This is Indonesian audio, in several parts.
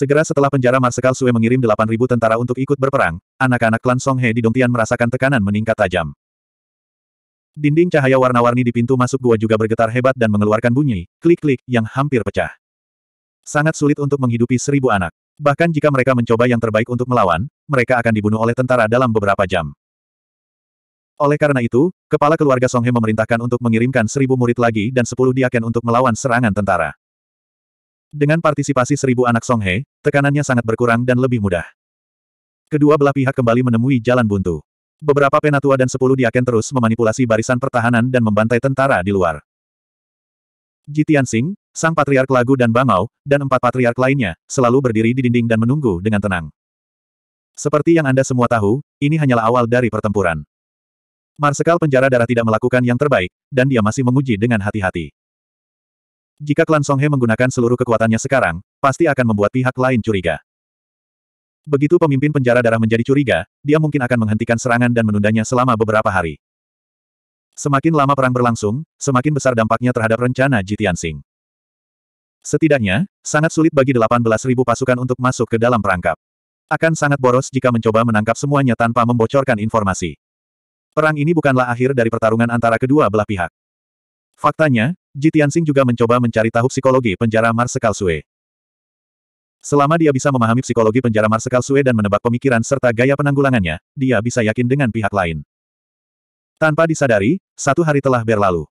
Segera setelah penjara Marsekal Sue mengirim 8.000 tentara untuk ikut berperang, anak-anak klan Song He di Dongtian merasakan tekanan meningkat tajam. Dinding cahaya warna-warni di pintu masuk gua juga bergetar hebat dan mengeluarkan bunyi, klik-klik, yang hampir pecah. Sangat sulit untuk menghidupi seribu anak. Bahkan jika mereka mencoba yang terbaik untuk melawan, mereka akan dibunuh oleh tentara dalam beberapa jam. Oleh karena itu, kepala keluarga Songhe memerintahkan untuk mengirimkan seribu murid lagi dan sepuluh diaken untuk melawan serangan tentara. Dengan partisipasi seribu anak Songhe, tekanannya sangat berkurang dan lebih mudah. Kedua belah pihak kembali menemui jalan buntu. Beberapa penatua dan sepuluh diaken terus memanipulasi barisan pertahanan dan membantai tentara di luar. Jitian Singh, sang patriark Lagu dan Bangau, dan empat patriark lainnya, selalu berdiri di dinding dan menunggu dengan tenang. Seperti yang Anda semua tahu, ini hanyalah awal dari pertempuran. Marsekal penjara darah tidak melakukan yang terbaik, dan dia masih menguji dengan hati-hati. Jika klan Songhe menggunakan seluruh kekuatannya sekarang, pasti akan membuat pihak lain curiga. Begitu pemimpin penjara darah menjadi curiga, dia mungkin akan menghentikan serangan dan menundanya selama beberapa hari. Semakin lama perang berlangsung, semakin besar dampaknya terhadap rencana Jitian Sing. Setidaknya, sangat sulit bagi 18.000 pasukan untuk masuk ke dalam perangkap. Akan sangat boros jika mencoba menangkap semuanya tanpa membocorkan informasi. Perang ini bukanlah akhir dari pertarungan antara kedua belah pihak. Faktanya, Ji Tianxing juga mencoba mencari tahu psikologi penjara Marsekal Sue. Selama dia bisa memahami psikologi penjara Marsekal Sue dan menebak pemikiran serta gaya penanggulangannya, dia bisa yakin dengan pihak lain. Tanpa disadari, satu hari telah berlalu.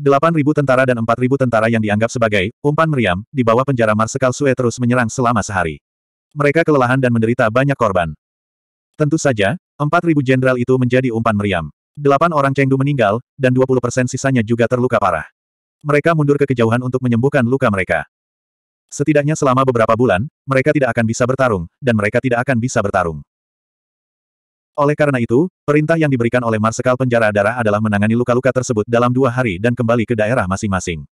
8.000 tentara dan 4.000 tentara yang dianggap sebagai umpan meriam di bawah penjara Marsekal Sue terus menyerang selama sehari. Mereka kelelahan dan menderita banyak korban. Tentu saja, 4.000 jenderal itu menjadi umpan meriam. Delapan orang Chengdu meninggal, dan 20% sisanya juga terluka parah. Mereka mundur ke kejauhan untuk menyembuhkan luka mereka. Setidaknya selama beberapa bulan, mereka tidak akan bisa bertarung, dan mereka tidak akan bisa bertarung. Oleh karena itu, perintah yang diberikan oleh Marsekal Penjara Darah adalah menangani luka-luka tersebut dalam dua hari dan kembali ke daerah masing-masing.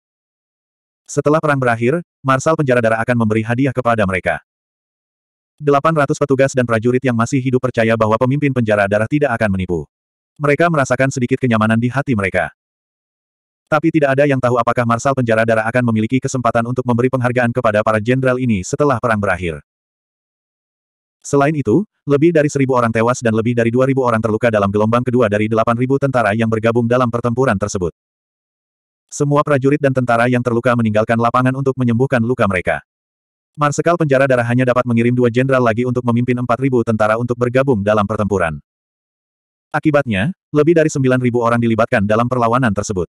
Setelah perang berakhir, Marsal Penjara Darah akan memberi hadiah kepada mereka. 800 petugas dan prajurit yang masih hidup percaya bahwa pemimpin penjara darah tidak akan menipu. Mereka merasakan sedikit kenyamanan di hati mereka. Tapi tidak ada yang tahu apakah Marsal Penjara Darah akan memiliki kesempatan untuk memberi penghargaan kepada para jenderal ini setelah perang berakhir. Selain itu, lebih dari seribu orang tewas dan lebih dari dua ribu orang terluka dalam gelombang kedua dari delapan ribu tentara yang bergabung dalam pertempuran tersebut. Semua prajurit dan tentara yang terluka meninggalkan lapangan untuk menyembuhkan luka mereka. Marsekal penjara darah hanya dapat mengirim dua jenderal lagi untuk memimpin empat ribu tentara untuk bergabung dalam pertempuran. Akibatnya, lebih dari 9.000 orang dilibatkan dalam perlawanan tersebut.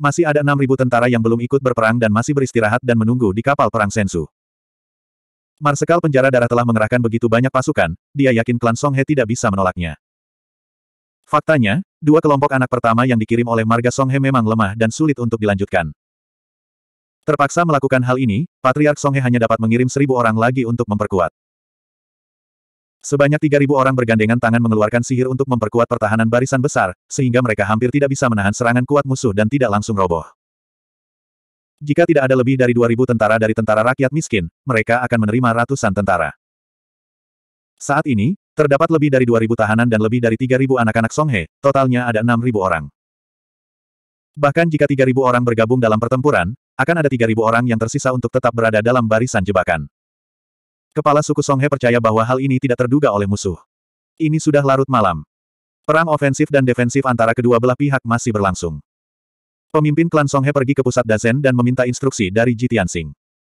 Masih ada 6.000 tentara yang belum ikut berperang dan masih beristirahat dan menunggu di kapal perang Sensu. Marsekal penjara darah telah mengerahkan begitu banyak pasukan, dia yakin klan Song He tidak bisa menolaknya. Faktanya, dua kelompok anak pertama yang dikirim oleh marga Song He memang lemah dan sulit untuk dilanjutkan. Terpaksa melakukan hal ini, Patriark Song He hanya dapat mengirim seribu orang lagi untuk memperkuat. Sebanyak 3.000 orang bergandengan tangan mengeluarkan sihir untuk memperkuat pertahanan barisan besar, sehingga mereka hampir tidak bisa menahan serangan kuat musuh dan tidak langsung roboh. Jika tidak ada lebih dari 2.000 tentara dari tentara rakyat miskin, mereka akan menerima ratusan tentara. Saat ini, terdapat lebih dari 2.000 tahanan dan lebih dari 3.000 anak-anak Songhe, totalnya ada 6.000 orang. Bahkan jika 3.000 orang bergabung dalam pertempuran, akan ada 3.000 orang yang tersisa untuk tetap berada dalam barisan jebakan. Kepala suku Songhe percaya bahwa hal ini tidak terduga oleh musuh. Ini sudah larut malam. Perang ofensif dan defensif antara kedua belah pihak masih berlangsung. Pemimpin klan Songhe pergi ke pusat Dazen dan meminta instruksi dari Ji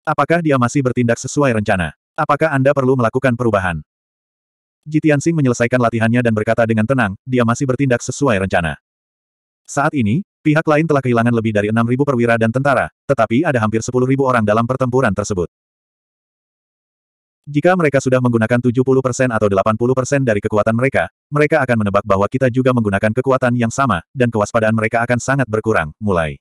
Apakah dia masih bertindak sesuai rencana? Apakah Anda perlu melakukan perubahan? Ji menyelesaikan latihannya dan berkata dengan tenang, dia masih bertindak sesuai rencana. Saat ini, pihak lain telah kehilangan lebih dari 6.000 perwira dan tentara, tetapi ada hampir 10.000 orang dalam pertempuran tersebut. Jika mereka sudah menggunakan 70% atau 80% dari kekuatan mereka, mereka akan menebak bahwa kita juga menggunakan kekuatan yang sama, dan kewaspadaan mereka akan sangat berkurang. Mulai.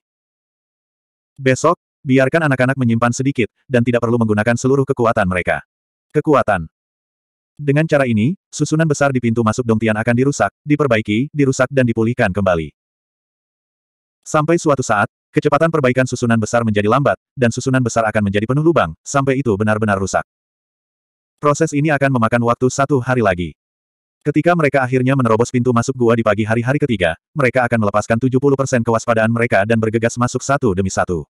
Besok, biarkan anak-anak menyimpan sedikit, dan tidak perlu menggunakan seluruh kekuatan mereka. Kekuatan. Dengan cara ini, susunan besar di pintu masuk Dongtian akan dirusak, diperbaiki, dirusak dan dipulihkan kembali. Sampai suatu saat, kecepatan perbaikan susunan besar menjadi lambat, dan susunan besar akan menjadi penuh lubang, sampai itu benar-benar rusak. Proses ini akan memakan waktu satu hari lagi. Ketika mereka akhirnya menerobos pintu masuk gua di pagi hari-hari ketiga, mereka akan melepaskan 70% kewaspadaan mereka dan bergegas masuk satu demi satu.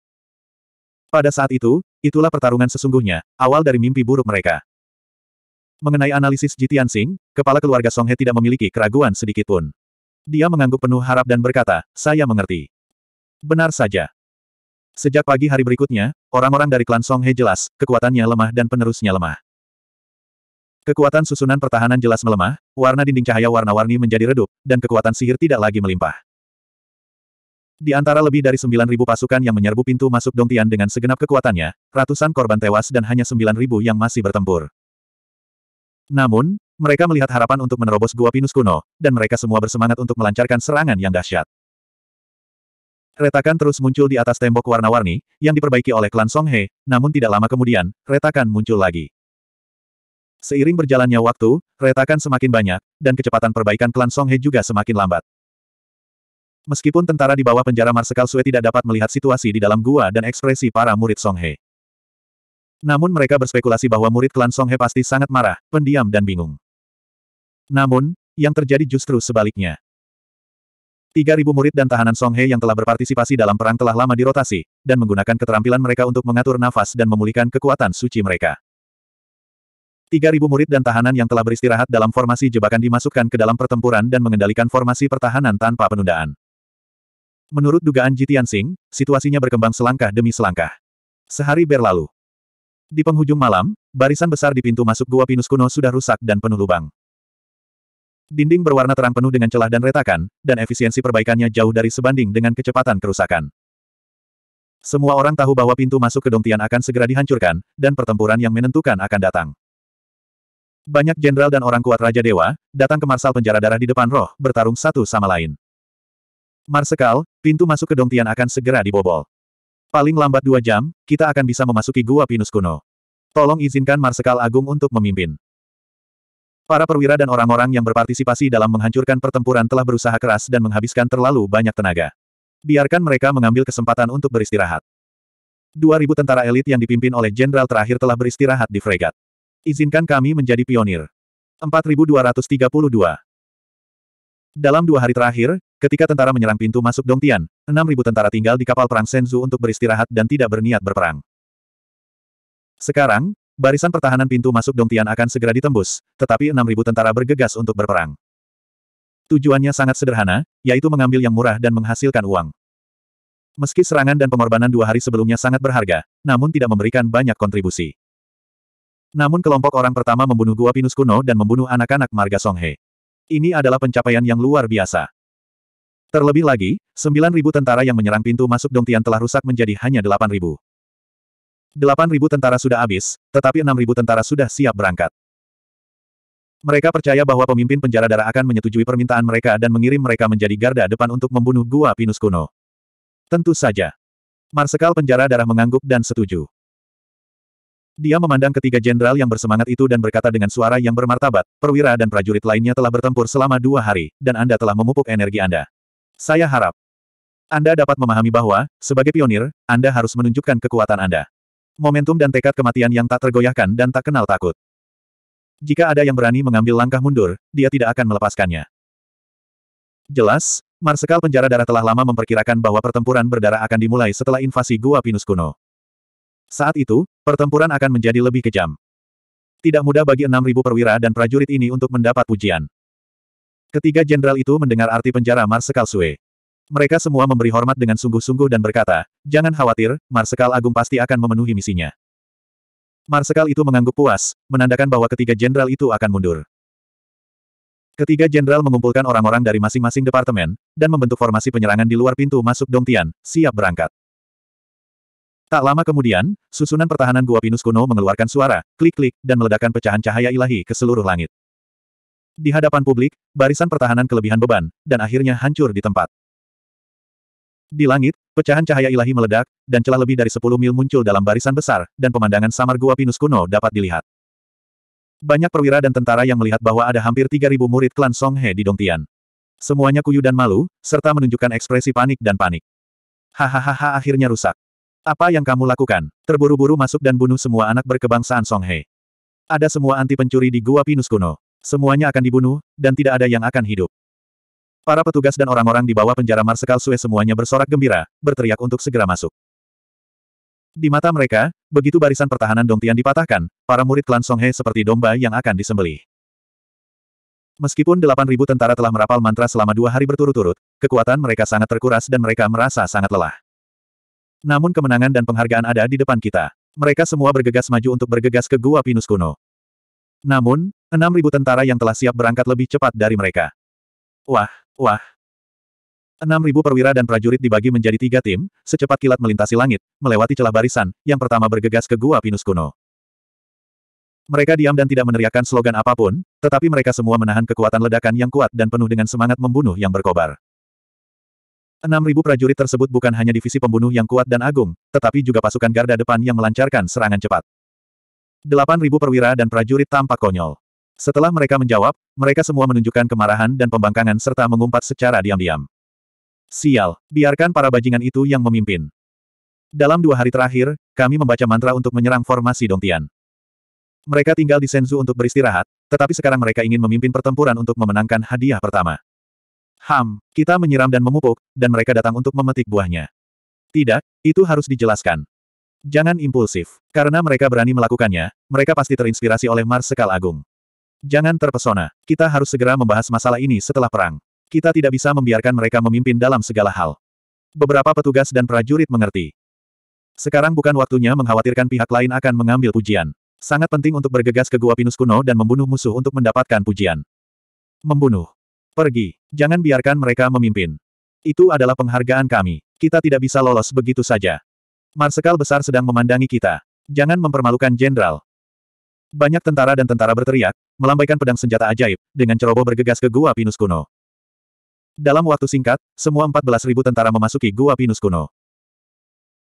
Pada saat itu, itulah pertarungan sesungguhnya, awal dari mimpi buruk mereka. Mengenai analisis Jitian Sing, kepala keluarga Songhe tidak memiliki keraguan sedikit pun. Dia mengangguk penuh harap dan berkata, saya mengerti. Benar saja. Sejak pagi hari berikutnya, orang-orang dari klan Songhe jelas, kekuatannya lemah dan penerusnya lemah. Kekuatan susunan pertahanan jelas melemah, warna dinding cahaya warna-warni menjadi redup, dan kekuatan sihir tidak lagi melimpah. Di antara lebih dari 9.000 pasukan yang menyerbu pintu masuk Dongtian dengan segenap kekuatannya, ratusan korban tewas dan hanya 9.000 yang masih bertempur. Namun, mereka melihat harapan untuk menerobos gua pinus kuno, dan mereka semua bersemangat untuk melancarkan serangan yang dahsyat. Retakan terus muncul di atas tembok warna-warni, yang diperbaiki oleh klan Songhe, namun tidak lama kemudian, retakan muncul lagi. Seiring berjalannya waktu, retakan semakin banyak, dan kecepatan perbaikan klan Songhe juga semakin lambat. Meskipun tentara di bawah penjara Marsekal Sue tidak dapat melihat situasi di dalam gua dan ekspresi para murid Songhe. Namun mereka berspekulasi bahwa murid klan Songhe pasti sangat marah, pendiam dan bingung. Namun, yang terjadi justru sebaliknya. 3.000 murid dan tahanan Songhe yang telah berpartisipasi dalam perang telah lama dirotasi, dan menggunakan keterampilan mereka untuk mengatur nafas dan memulihkan kekuatan suci mereka. 3.000 murid dan tahanan yang telah beristirahat dalam formasi jebakan dimasukkan ke dalam pertempuran dan mengendalikan formasi pertahanan tanpa penundaan. Menurut dugaan Jitian Singh, situasinya berkembang selangkah demi selangkah. Sehari berlalu. Di penghujung malam, barisan besar di pintu masuk gua pinus kuno sudah rusak dan penuh lubang. Dinding berwarna terang penuh dengan celah dan retakan, dan efisiensi perbaikannya jauh dari sebanding dengan kecepatan kerusakan. Semua orang tahu bahwa pintu masuk ke Dongtian akan segera dihancurkan, dan pertempuran yang menentukan akan datang. Banyak jenderal dan orang kuat Raja Dewa, datang ke Marsal Penjara Darah di depan roh, bertarung satu sama lain. Marsekal, pintu masuk ke Dongtian akan segera dibobol. Paling lambat dua jam, kita akan bisa memasuki Gua Pinus Kuno. Tolong izinkan Marsekal Agung untuk memimpin. Para perwira dan orang-orang yang berpartisipasi dalam menghancurkan pertempuran telah berusaha keras dan menghabiskan terlalu banyak tenaga. Biarkan mereka mengambil kesempatan untuk beristirahat. 2.000 tentara elit yang dipimpin oleh jenderal terakhir telah beristirahat di fregat. Izinkan kami menjadi pionir. 4232 Dalam dua hari terakhir, ketika tentara menyerang pintu masuk Dongtian, 6.000 tentara tinggal di kapal perang Senzu untuk beristirahat dan tidak berniat berperang. Sekarang, barisan pertahanan pintu masuk Dongtian akan segera ditembus, tetapi 6.000 tentara bergegas untuk berperang. Tujuannya sangat sederhana, yaitu mengambil yang murah dan menghasilkan uang. Meski serangan dan pengorbanan dua hari sebelumnya sangat berharga, namun tidak memberikan banyak kontribusi. Namun kelompok orang pertama membunuh gua pinus kuno dan membunuh anak-anak marga Songhe. Ini adalah pencapaian yang luar biasa. Terlebih lagi, 9.000 tentara yang menyerang pintu masuk Dongtian telah rusak menjadi hanya 8.000. 8.000 tentara sudah habis, tetapi 6.000 tentara sudah siap berangkat. Mereka percaya bahwa pemimpin penjara darah akan menyetujui permintaan mereka dan mengirim mereka menjadi garda depan untuk membunuh gua pinus kuno. Tentu saja. Marsekal penjara darah mengangguk dan setuju. Dia memandang ketiga jenderal yang bersemangat itu dan berkata dengan suara yang bermartabat, perwira dan prajurit lainnya telah bertempur selama dua hari, dan Anda telah memupuk energi Anda. Saya harap Anda dapat memahami bahwa, sebagai pionir, Anda harus menunjukkan kekuatan Anda. Momentum dan tekad kematian yang tak tergoyahkan dan tak kenal takut. Jika ada yang berani mengambil langkah mundur, dia tidak akan melepaskannya. Jelas, Marsekal penjara darah telah lama memperkirakan bahwa pertempuran berdarah akan dimulai setelah invasi Gua Pinus kuno. Saat itu, pertempuran akan menjadi lebih kejam. Tidak mudah bagi enam ribu perwira dan prajurit ini untuk mendapat pujian. Ketiga jenderal itu mendengar arti penjara Marsekal Sue. Mereka semua memberi hormat dengan sungguh-sungguh dan berkata, jangan khawatir, Marsekal Agung pasti akan memenuhi misinya. Marsekal itu mengangguk puas, menandakan bahwa ketiga jenderal itu akan mundur. Ketiga jenderal mengumpulkan orang-orang dari masing-masing departemen, dan membentuk formasi penyerangan di luar pintu masuk Dongtian, siap berangkat. Tak lama kemudian, susunan pertahanan gua pinus kuno mengeluarkan suara, klik-klik, dan meledakkan pecahan cahaya ilahi ke seluruh langit. Di hadapan publik, barisan pertahanan kelebihan beban, dan akhirnya hancur di tempat. Di langit, pecahan cahaya ilahi meledak, dan celah lebih dari 10 mil muncul dalam barisan besar, dan pemandangan samar gua pinus kuno dapat dilihat. Banyak perwira dan tentara yang melihat bahwa ada hampir 3.000 murid klan Song He di Dongtian. Semuanya kuyu dan malu, serta menunjukkan ekspresi panik dan panik. Hahaha akhirnya rusak. Apa yang kamu lakukan? Terburu-buru masuk dan bunuh semua anak berkebangsaan Songhe. Ada semua anti pencuri di Gua Pinus kuno. Semuanya akan dibunuh, dan tidak ada yang akan hidup. Para petugas dan orang-orang di bawah penjara Marsekal Sue semuanya bersorak gembira, berteriak untuk segera masuk. Di mata mereka, begitu barisan pertahanan Dongtian dipatahkan, para murid klan Songhe seperti domba yang akan disembeli. Meskipun 8.000 tentara telah merapal mantra selama dua hari berturut-turut, kekuatan mereka sangat terkuras dan mereka merasa sangat lelah. Namun kemenangan dan penghargaan ada di depan kita. Mereka semua bergegas maju untuk bergegas ke Gua Pinus kuno. Namun, enam ribu tentara yang telah siap berangkat lebih cepat dari mereka. Wah, wah. Enam ribu perwira dan prajurit dibagi menjadi tiga tim, secepat kilat melintasi langit, melewati celah barisan, yang pertama bergegas ke Gua Pinus kuno. Mereka diam dan tidak meneriakkan slogan apapun, tetapi mereka semua menahan kekuatan ledakan yang kuat dan penuh dengan semangat membunuh yang berkobar. Enam ribu prajurit tersebut bukan hanya divisi pembunuh yang kuat dan agung, tetapi juga pasukan garda depan yang melancarkan serangan cepat. Delapan ribu perwira dan prajurit tampak konyol. Setelah mereka menjawab, mereka semua menunjukkan kemarahan dan pembangkangan serta mengumpat secara diam-diam. Sial, biarkan para bajingan itu yang memimpin. Dalam dua hari terakhir, kami membaca mantra untuk menyerang formasi Dongtian. Mereka tinggal di Senzu untuk beristirahat, tetapi sekarang mereka ingin memimpin pertempuran untuk memenangkan hadiah pertama. Ham, kita menyiram dan memupuk, dan mereka datang untuk memetik buahnya. Tidak, itu harus dijelaskan. Jangan impulsif. Karena mereka berani melakukannya, mereka pasti terinspirasi oleh Mars Sekal Agung. Jangan terpesona. Kita harus segera membahas masalah ini setelah perang. Kita tidak bisa membiarkan mereka memimpin dalam segala hal. Beberapa petugas dan prajurit mengerti. Sekarang bukan waktunya mengkhawatirkan pihak lain akan mengambil pujian. Sangat penting untuk bergegas ke Gua Pinus kuno dan membunuh musuh untuk mendapatkan pujian. Membunuh. Pergi. Jangan biarkan mereka memimpin. Itu adalah penghargaan kami. Kita tidak bisa lolos begitu saja. Marsekal besar sedang memandangi kita. Jangan mempermalukan jenderal. Banyak tentara dan tentara berteriak, melambaikan pedang senjata ajaib, dengan ceroboh bergegas ke gua pinus kuno. Dalam waktu singkat, semua 14.000 tentara memasuki gua pinus kuno.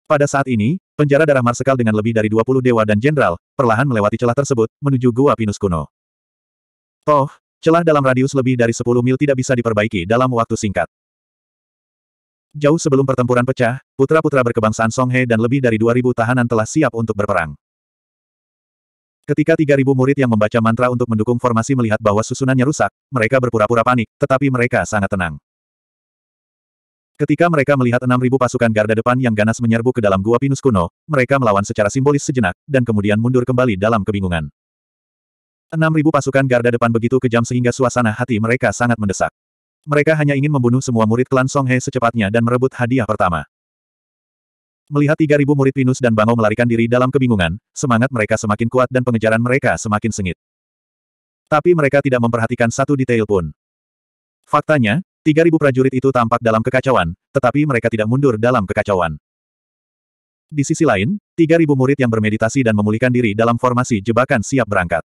Pada saat ini, penjara darah Marsekal dengan lebih dari 20 dewa dan jenderal, perlahan melewati celah tersebut, menuju gua pinus kuno. Toh, Celah dalam radius lebih dari 10 mil tidak bisa diperbaiki dalam waktu singkat. Jauh sebelum pertempuran pecah, putra-putra berkebangsaan Songhe dan lebih dari 2.000 tahanan telah siap untuk berperang. Ketika 3.000 murid yang membaca mantra untuk mendukung formasi melihat bahwa susunannya rusak, mereka berpura-pura panik, tetapi mereka sangat tenang. Ketika mereka melihat 6.000 pasukan garda depan yang ganas menyerbu ke dalam gua pinus kuno, mereka melawan secara simbolis sejenak, dan kemudian mundur kembali dalam kebingungan. 6.000 pasukan garda depan begitu kejam sehingga suasana hati mereka sangat mendesak. Mereka hanya ingin membunuh semua murid klan Song He secepatnya dan merebut hadiah pertama. Melihat 3.000 murid Pinus dan Bangau melarikan diri dalam kebingungan, semangat mereka semakin kuat dan pengejaran mereka semakin sengit. Tapi mereka tidak memperhatikan satu detail pun. Faktanya, 3.000 prajurit itu tampak dalam kekacauan, tetapi mereka tidak mundur dalam kekacauan. Di sisi lain, 3.000 murid yang bermeditasi dan memulihkan diri dalam formasi jebakan siap berangkat.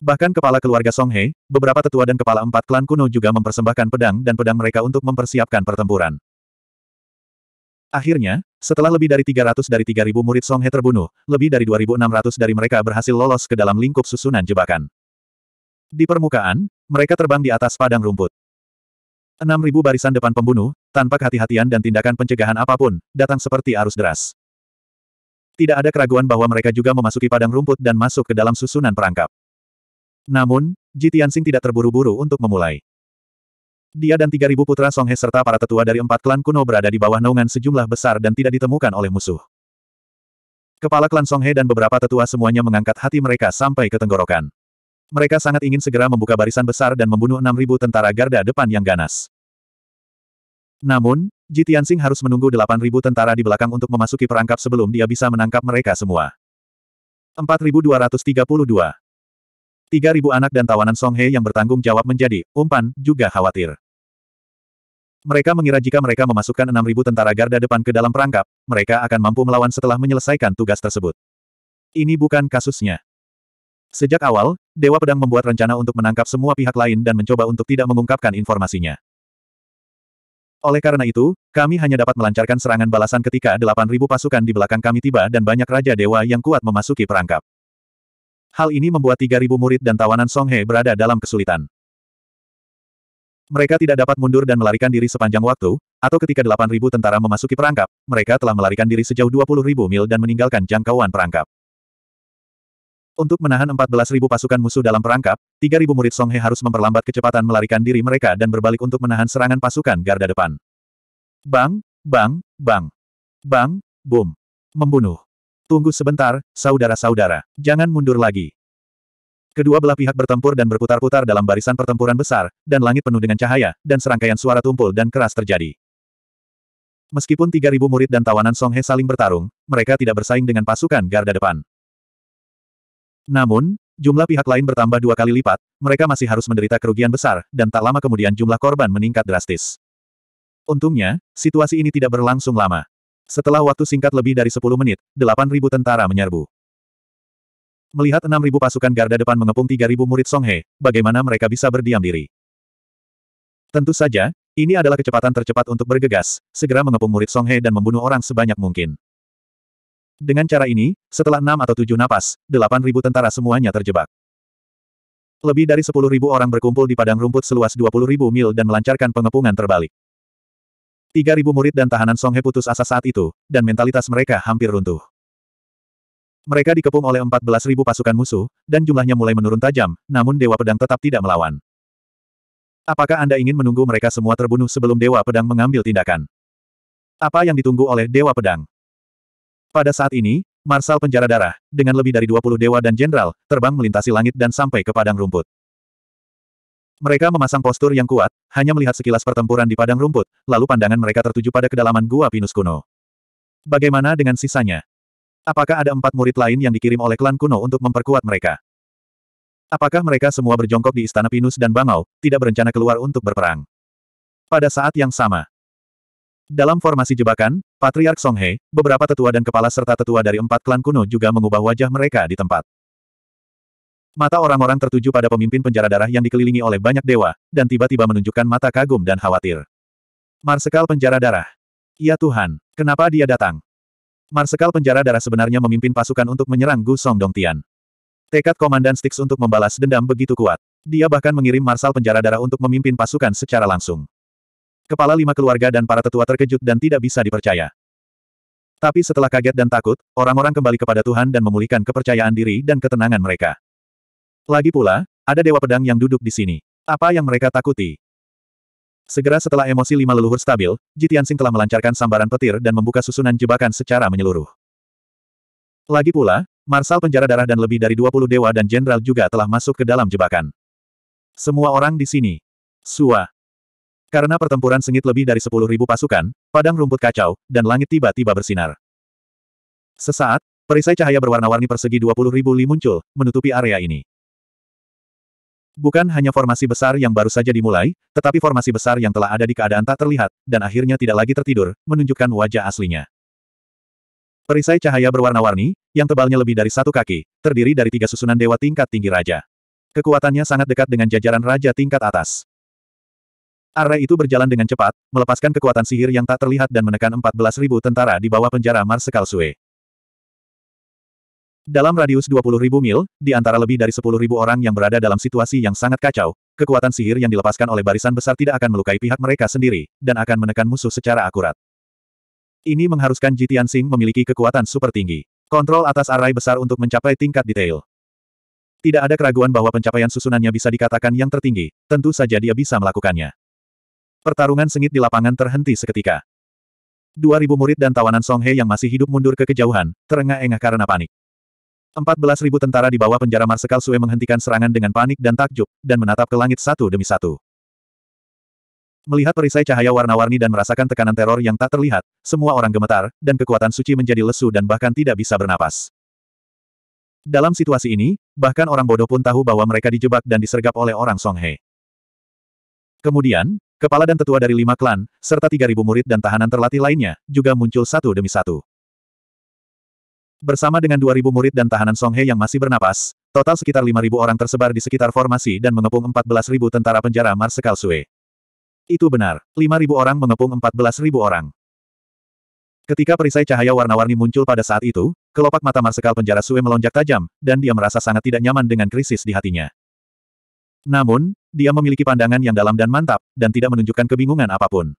Bahkan kepala keluarga Song He, beberapa tetua dan kepala empat klan kuno juga mempersembahkan pedang dan pedang mereka untuk mempersiapkan pertempuran. Akhirnya, setelah lebih dari 300 dari 3.000 murid Song He terbunuh, lebih dari 2.600 dari mereka berhasil lolos ke dalam lingkup susunan jebakan. Di permukaan, mereka terbang di atas padang rumput. 6.000 barisan depan pembunuh, tanpa kehati-hatian dan tindakan pencegahan apapun, datang seperti arus deras. Tidak ada keraguan bahwa mereka juga memasuki padang rumput dan masuk ke dalam susunan perangkap. Namun, Ji Tianxing tidak terburu-buru untuk memulai. Dia dan 3.000 putra Songhe serta para tetua dari empat klan kuno berada di bawah naungan sejumlah besar dan tidak ditemukan oleh musuh. Kepala klan Songhe dan beberapa tetua semuanya mengangkat hati mereka sampai ke tenggorokan. Mereka sangat ingin segera membuka barisan besar dan membunuh 6.000 tentara garda depan yang ganas. Namun, Ji Tianxing harus menunggu 8.000 tentara di belakang untuk memasuki perangkap sebelum dia bisa menangkap mereka semua. 4232 Tiga ribu anak dan tawanan Song He yang bertanggung jawab menjadi, umpan, juga khawatir. Mereka mengira jika mereka memasukkan enam ribu tentara garda depan ke dalam perangkap, mereka akan mampu melawan setelah menyelesaikan tugas tersebut. Ini bukan kasusnya. Sejak awal, Dewa Pedang membuat rencana untuk menangkap semua pihak lain dan mencoba untuk tidak mengungkapkan informasinya. Oleh karena itu, kami hanya dapat melancarkan serangan balasan ketika 8.000 pasukan di belakang kami tiba dan banyak Raja Dewa yang kuat memasuki perangkap. Hal ini membuat 3.000 murid dan tawanan Song He berada dalam kesulitan. Mereka tidak dapat mundur dan melarikan diri sepanjang waktu, atau ketika 8.000 tentara memasuki perangkap, mereka telah melarikan diri sejauh 20.000 mil dan meninggalkan jangkauan perangkap. Untuk menahan 14.000 pasukan musuh dalam perangkap, 3.000 murid Song He harus memperlambat kecepatan melarikan diri mereka dan berbalik untuk menahan serangan pasukan garda depan. Bang, bang, bang. Bang, boom. Membunuh. Tunggu sebentar, saudara-saudara. Jangan mundur lagi. Kedua belah pihak bertempur dan berputar-putar dalam barisan pertempuran besar, dan langit penuh dengan cahaya, dan serangkaian suara tumpul dan keras terjadi. Meskipun 3.000 murid dan tawanan Song He saling bertarung, mereka tidak bersaing dengan pasukan garda depan. Namun, jumlah pihak lain bertambah dua kali lipat, mereka masih harus menderita kerugian besar, dan tak lama kemudian jumlah korban meningkat drastis. Untungnya, situasi ini tidak berlangsung lama. Setelah waktu singkat lebih dari 10 menit, 8.000 tentara menyerbu. Melihat 6.000 pasukan garda depan mengepung 3.000 murid Songhe, bagaimana mereka bisa berdiam diri? Tentu saja, ini adalah kecepatan tercepat untuk bergegas, segera mengepung murid Songhe dan membunuh orang sebanyak mungkin. Dengan cara ini, setelah 6 atau 7 napas, 8.000 tentara semuanya terjebak. Lebih dari 10.000 orang berkumpul di padang rumput seluas 20.000 mil dan melancarkan pengepungan terbalik. 3.000 murid dan tahanan Songhe putus asa saat itu, dan mentalitas mereka hampir runtuh. Mereka dikepung oleh 14.000 pasukan musuh, dan jumlahnya mulai menurun tajam, namun Dewa Pedang tetap tidak melawan. Apakah Anda ingin menunggu mereka semua terbunuh sebelum Dewa Pedang mengambil tindakan? Apa yang ditunggu oleh Dewa Pedang? Pada saat ini, Marsal Penjara Darah, dengan lebih dari 20 dewa dan jenderal, terbang melintasi langit dan sampai ke padang rumput. Mereka memasang postur yang kuat, hanya melihat sekilas pertempuran di padang rumput, lalu pandangan mereka tertuju pada kedalaman gua pinus kuno. Bagaimana dengan sisanya? Apakah ada empat murid lain yang dikirim oleh klan kuno untuk memperkuat mereka? Apakah mereka semua berjongkok di istana pinus dan bangau, tidak berencana keluar untuk berperang? Pada saat yang sama, dalam formasi jebakan, Patriark Songhe, beberapa tetua dan kepala serta tetua dari empat klan kuno juga mengubah wajah mereka di tempat. Mata orang-orang tertuju pada pemimpin penjara darah yang dikelilingi oleh banyak dewa, dan tiba-tiba menunjukkan mata kagum dan khawatir. Marsekal penjara darah. Ya Tuhan, kenapa dia datang? Marsekal penjara darah sebenarnya memimpin pasukan untuk menyerang Gu Song Dong Tian. Tekad Komandan Stix untuk membalas dendam begitu kuat. Dia bahkan mengirim Marsal penjara darah untuk memimpin pasukan secara langsung. Kepala lima keluarga dan para tetua terkejut dan tidak bisa dipercaya. Tapi setelah kaget dan takut, orang-orang kembali kepada Tuhan dan memulihkan kepercayaan diri dan ketenangan mereka. Lagi pula, ada dewa pedang yang duduk di sini. Apa yang mereka takuti? Segera setelah emosi lima leluhur stabil, Jitiansing telah melancarkan sambaran petir dan membuka susunan jebakan secara menyeluruh. Lagi pula, Marsal penjara darah dan lebih dari 20 dewa dan jenderal juga telah masuk ke dalam jebakan. Semua orang di sini. Sua. Karena pertempuran sengit lebih dari 10.000 pasukan, padang rumput kacau, dan langit tiba-tiba bersinar. Sesaat, perisai cahaya berwarna-warni persegi 20.000 li muncul, menutupi area ini. Bukan hanya formasi besar yang baru saja dimulai, tetapi formasi besar yang telah ada di keadaan tak terlihat, dan akhirnya tidak lagi tertidur, menunjukkan wajah aslinya. Perisai cahaya berwarna-warni, yang tebalnya lebih dari satu kaki, terdiri dari tiga susunan dewa tingkat tinggi raja. Kekuatannya sangat dekat dengan jajaran raja tingkat atas. Array itu berjalan dengan cepat, melepaskan kekuatan sihir yang tak terlihat dan menekan 14.000 tentara di bawah penjara Marsekal Sue. Dalam radius 20.000 mil, di antara lebih dari 10.000 orang yang berada dalam situasi yang sangat kacau, kekuatan sihir yang dilepaskan oleh barisan besar tidak akan melukai pihak mereka sendiri, dan akan menekan musuh secara akurat. Ini mengharuskan Jitian Sing memiliki kekuatan super tinggi. Kontrol atas arai besar untuk mencapai tingkat detail. Tidak ada keraguan bahwa pencapaian susunannya bisa dikatakan yang tertinggi, tentu saja dia bisa melakukannya. Pertarungan sengit di lapangan terhenti seketika. 2.000 murid dan tawanan Songhe yang masih hidup mundur ke kejauhan, terengah-engah karena panik. 14.000 tentara di bawah penjara Marsekal Sue menghentikan serangan dengan panik dan takjub, dan menatap ke langit satu demi satu. Melihat perisai cahaya warna-warni dan merasakan tekanan teror yang tak terlihat, semua orang gemetar, dan kekuatan suci menjadi lesu dan bahkan tidak bisa bernapas. Dalam situasi ini, bahkan orang bodoh pun tahu bahwa mereka dijebak dan disergap oleh orang Songhe. Kemudian, kepala dan tetua dari lima klan, serta 3.000 murid dan tahanan terlatih lainnya, juga muncul satu demi satu. Bersama dengan 2.000 murid dan tahanan Songhe yang masih bernapas, total sekitar 5.000 orang tersebar di sekitar formasi dan mengepung 14.000 tentara penjara Marsekal Sue. Itu benar, 5.000 orang mengepung 14.000 orang. Ketika perisai cahaya warna-warni muncul pada saat itu, kelopak mata Marsekal penjara Sue melonjak tajam, dan dia merasa sangat tidak nyaman dengan krisis di hatinya. Namun, dia memiliki pandangan yang dalam dan mantap, dan tidak menunjukkan kebingungan apapun.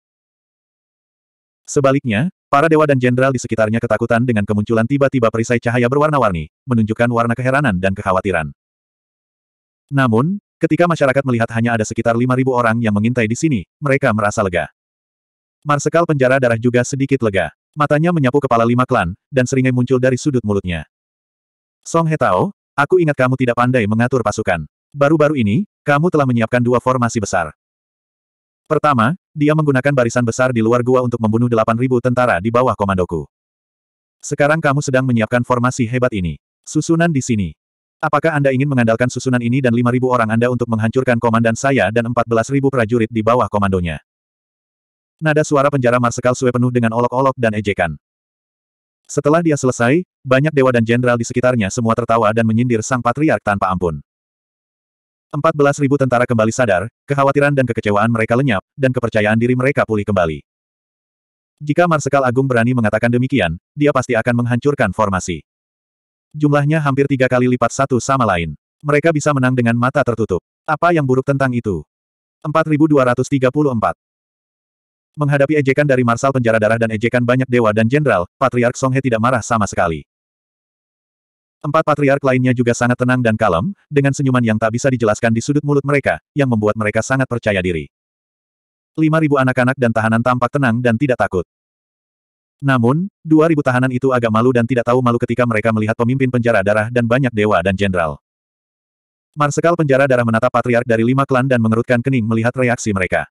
Sebaliknya, para dewa dan jenderal di sekitarnya ketakutan dengan kemunculan tiba-tiba perisai cahaya berwarna-warni, menunjukkan warna keheranan dan kekhawatiran. Namun, ketika masyarakat melihat hanya ada sekitar 5.000 orang yang mengintai di sini, mereka merasa lega. Marsekal penjara darah juga sedikit lega. Matanya menyapu kepala lima klan, dan seringai muncul dari sudut mulutnya. Song He Tao, aku ingat kamu tidak pandai mengatur pasukan. Baru-baru ini, kamu telah menyiapkan dua formasi besar. Pertama, dia menggunakan barisan besar di luar gua untuk membunuh 8.000 tentara di bawah komandoku. Sekarang kamu sedang menyiapkan formasi hebat ini. Susunan di sini. Apakah Anda ingin mengandalkan susunan ini dan 5.000 orang Anda untuk menghancurkan komandan saya dan 14.000 prajurit di bawah komandonya? Nada suara penjara Marsekal Sue penuh dengan olok-olok dan ejekan. Setelah dia selesai, banyak dewa dan jenderal di sekitarnya semua tertawa dan menyindir sang patriark tanpa ampun. 14.000 tentara kembali sadar, kekhawatiran dan kekecewaan mereka lenyap, dan kepercayaan diri mereka pulih kembali. Jika Marsekal Agung berani mengatakan demikian, dia pasti akan menghancurkan formasi. Jumlahnya hampir tiga kali lipat satu sama lain. Mereka bisa menang dengan mata tertutup. Apa yang buruk tentang itu? 4234. Menghadapi ejekan dari Marsal Penjara Darah dan ejekan banyak dewa dan jenderal, Patriark Songhe tidak marah sama sekali. Empat patriark lainnya juga sangat tenang dan kalem, dengan senyuman yang tak bisa dijelaskan di sudut mulut mereka, yang membuat mereka sangat percaya diri. Lima ribu anak-anak dan tahanan tampak tenang dan tidak takut. Namun, dua ribu tahanan itu agak malu dan tidak tahu malu ketika mereka melihat pemimpin penjara darah dan banyak dewa dan jenderal. Marsekal penjara darah menatap patriark dari lima klan dan mengerutkan kening melihat reaksi mereka.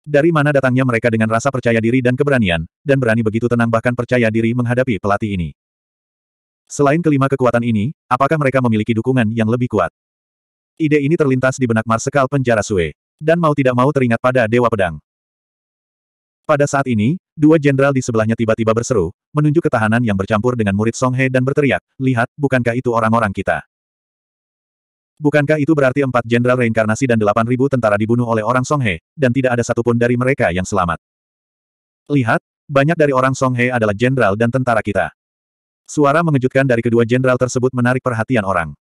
Dari mana datangnya mereka dengan rasa percaya diri dan keberanian, dan berani begitu tenang bahkan percaya diri menghadapi pelatih ini. Selain kelima kekuatan ini, apakah mereka memiliki dukungan yang lebih kuat? Ide ini terlintas di benak Marsekal penjara Sue. Dan mau tidak mau teringat pada Dewa Pedang. Pada saat ini, dua jenderal di sebelahnya tiba-tiba berseru, menunjuk ketahanan yang bercampur dengan murid Songhe dan berteriak, lihat, bukankah itu orang-orang kita? Bukankah itu berarti empat jenderal reinkarnasi dan delapan ribu tentara dibunuh oleh orang Songhe, dan tidak ada satupun dari mereka yang selamat? Lihat, banyak dari orang Songhe adalah jenderal dan tentara kita. Suara mengejutkan dari kedua jenderal tersebut menarik perhatian orang.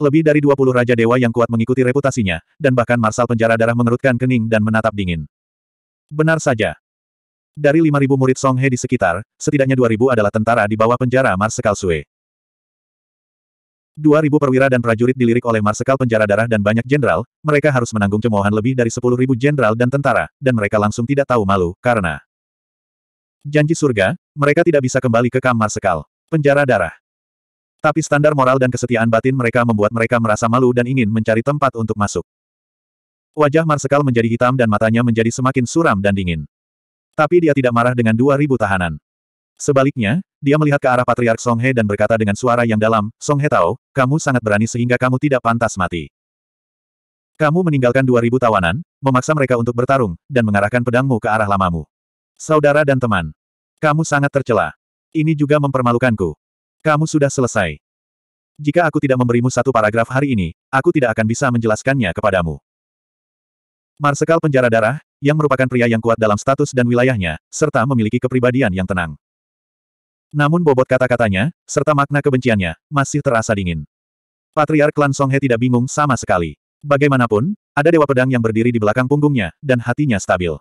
Lebih dari 20 Raja Dewa yang kuat mengikuti reputasinya, dan bahkan Marsal Penjara Darah mengerutkan kening dan menatap dingin. Benar saja. Dari 5.000 murid Song He di sekitar, setidaknya 2.000 adalah tentara di bawah penjara Marsekal Sue. 2.000 perwira dan prajurit dilirik oleh Marsekal Penjara Darah dan banyak jenderal, mereka harus menanggung cemoohan lebih dari 10.000 jenderal dan tentara, dan mereka langsung tidak tahu malu, karena Janji surga, mereka tidak bisa kembali ke kamar sekal. Penjara darah. Tapi standar moral dan kesetiaan batin mereka membuat mereka merasa malu dan ingin mencari tempat untuk masuk. Wajah Marsekal menjadi hitam dan matanya menjadi semakin suram dan dingin. Tapi dia tidak marah dengan dua ribu tahanan. Sebaliknya, dia melihat ke arah Patriark song he dan berkata dengan suara yang dalam, he tahu, kamu sangat berani sehingga kamu tidak pantas mati. Kamu meninggalkan dua ribu tawanan, memaksa mereka untuk bertarung, dan mengarahkan pedangmu ke arah lamamu. Saudara dan teman. Kamu sangat tercela. Ini juga mempermalukanku. Kamu sudah selesai. Jika aku tidak memberimu satu paragraf hari ini, aku tidak akan bisa menjelaskannya kepadamu. Marsekal penjara darah, yang merupakan pria yang kuat dalam status dan wilayahnya, serta memiliki kepribadian yang tenang. Namun bobot kata-katanya, serta makna kebenciannya, masih terasa dingin. Patriark Klan Songhe tidak bingung sama sekali. Bagaimanapun, ada dewa pedang yang berdiri di belakang punggungnya, dan hatinya stabil.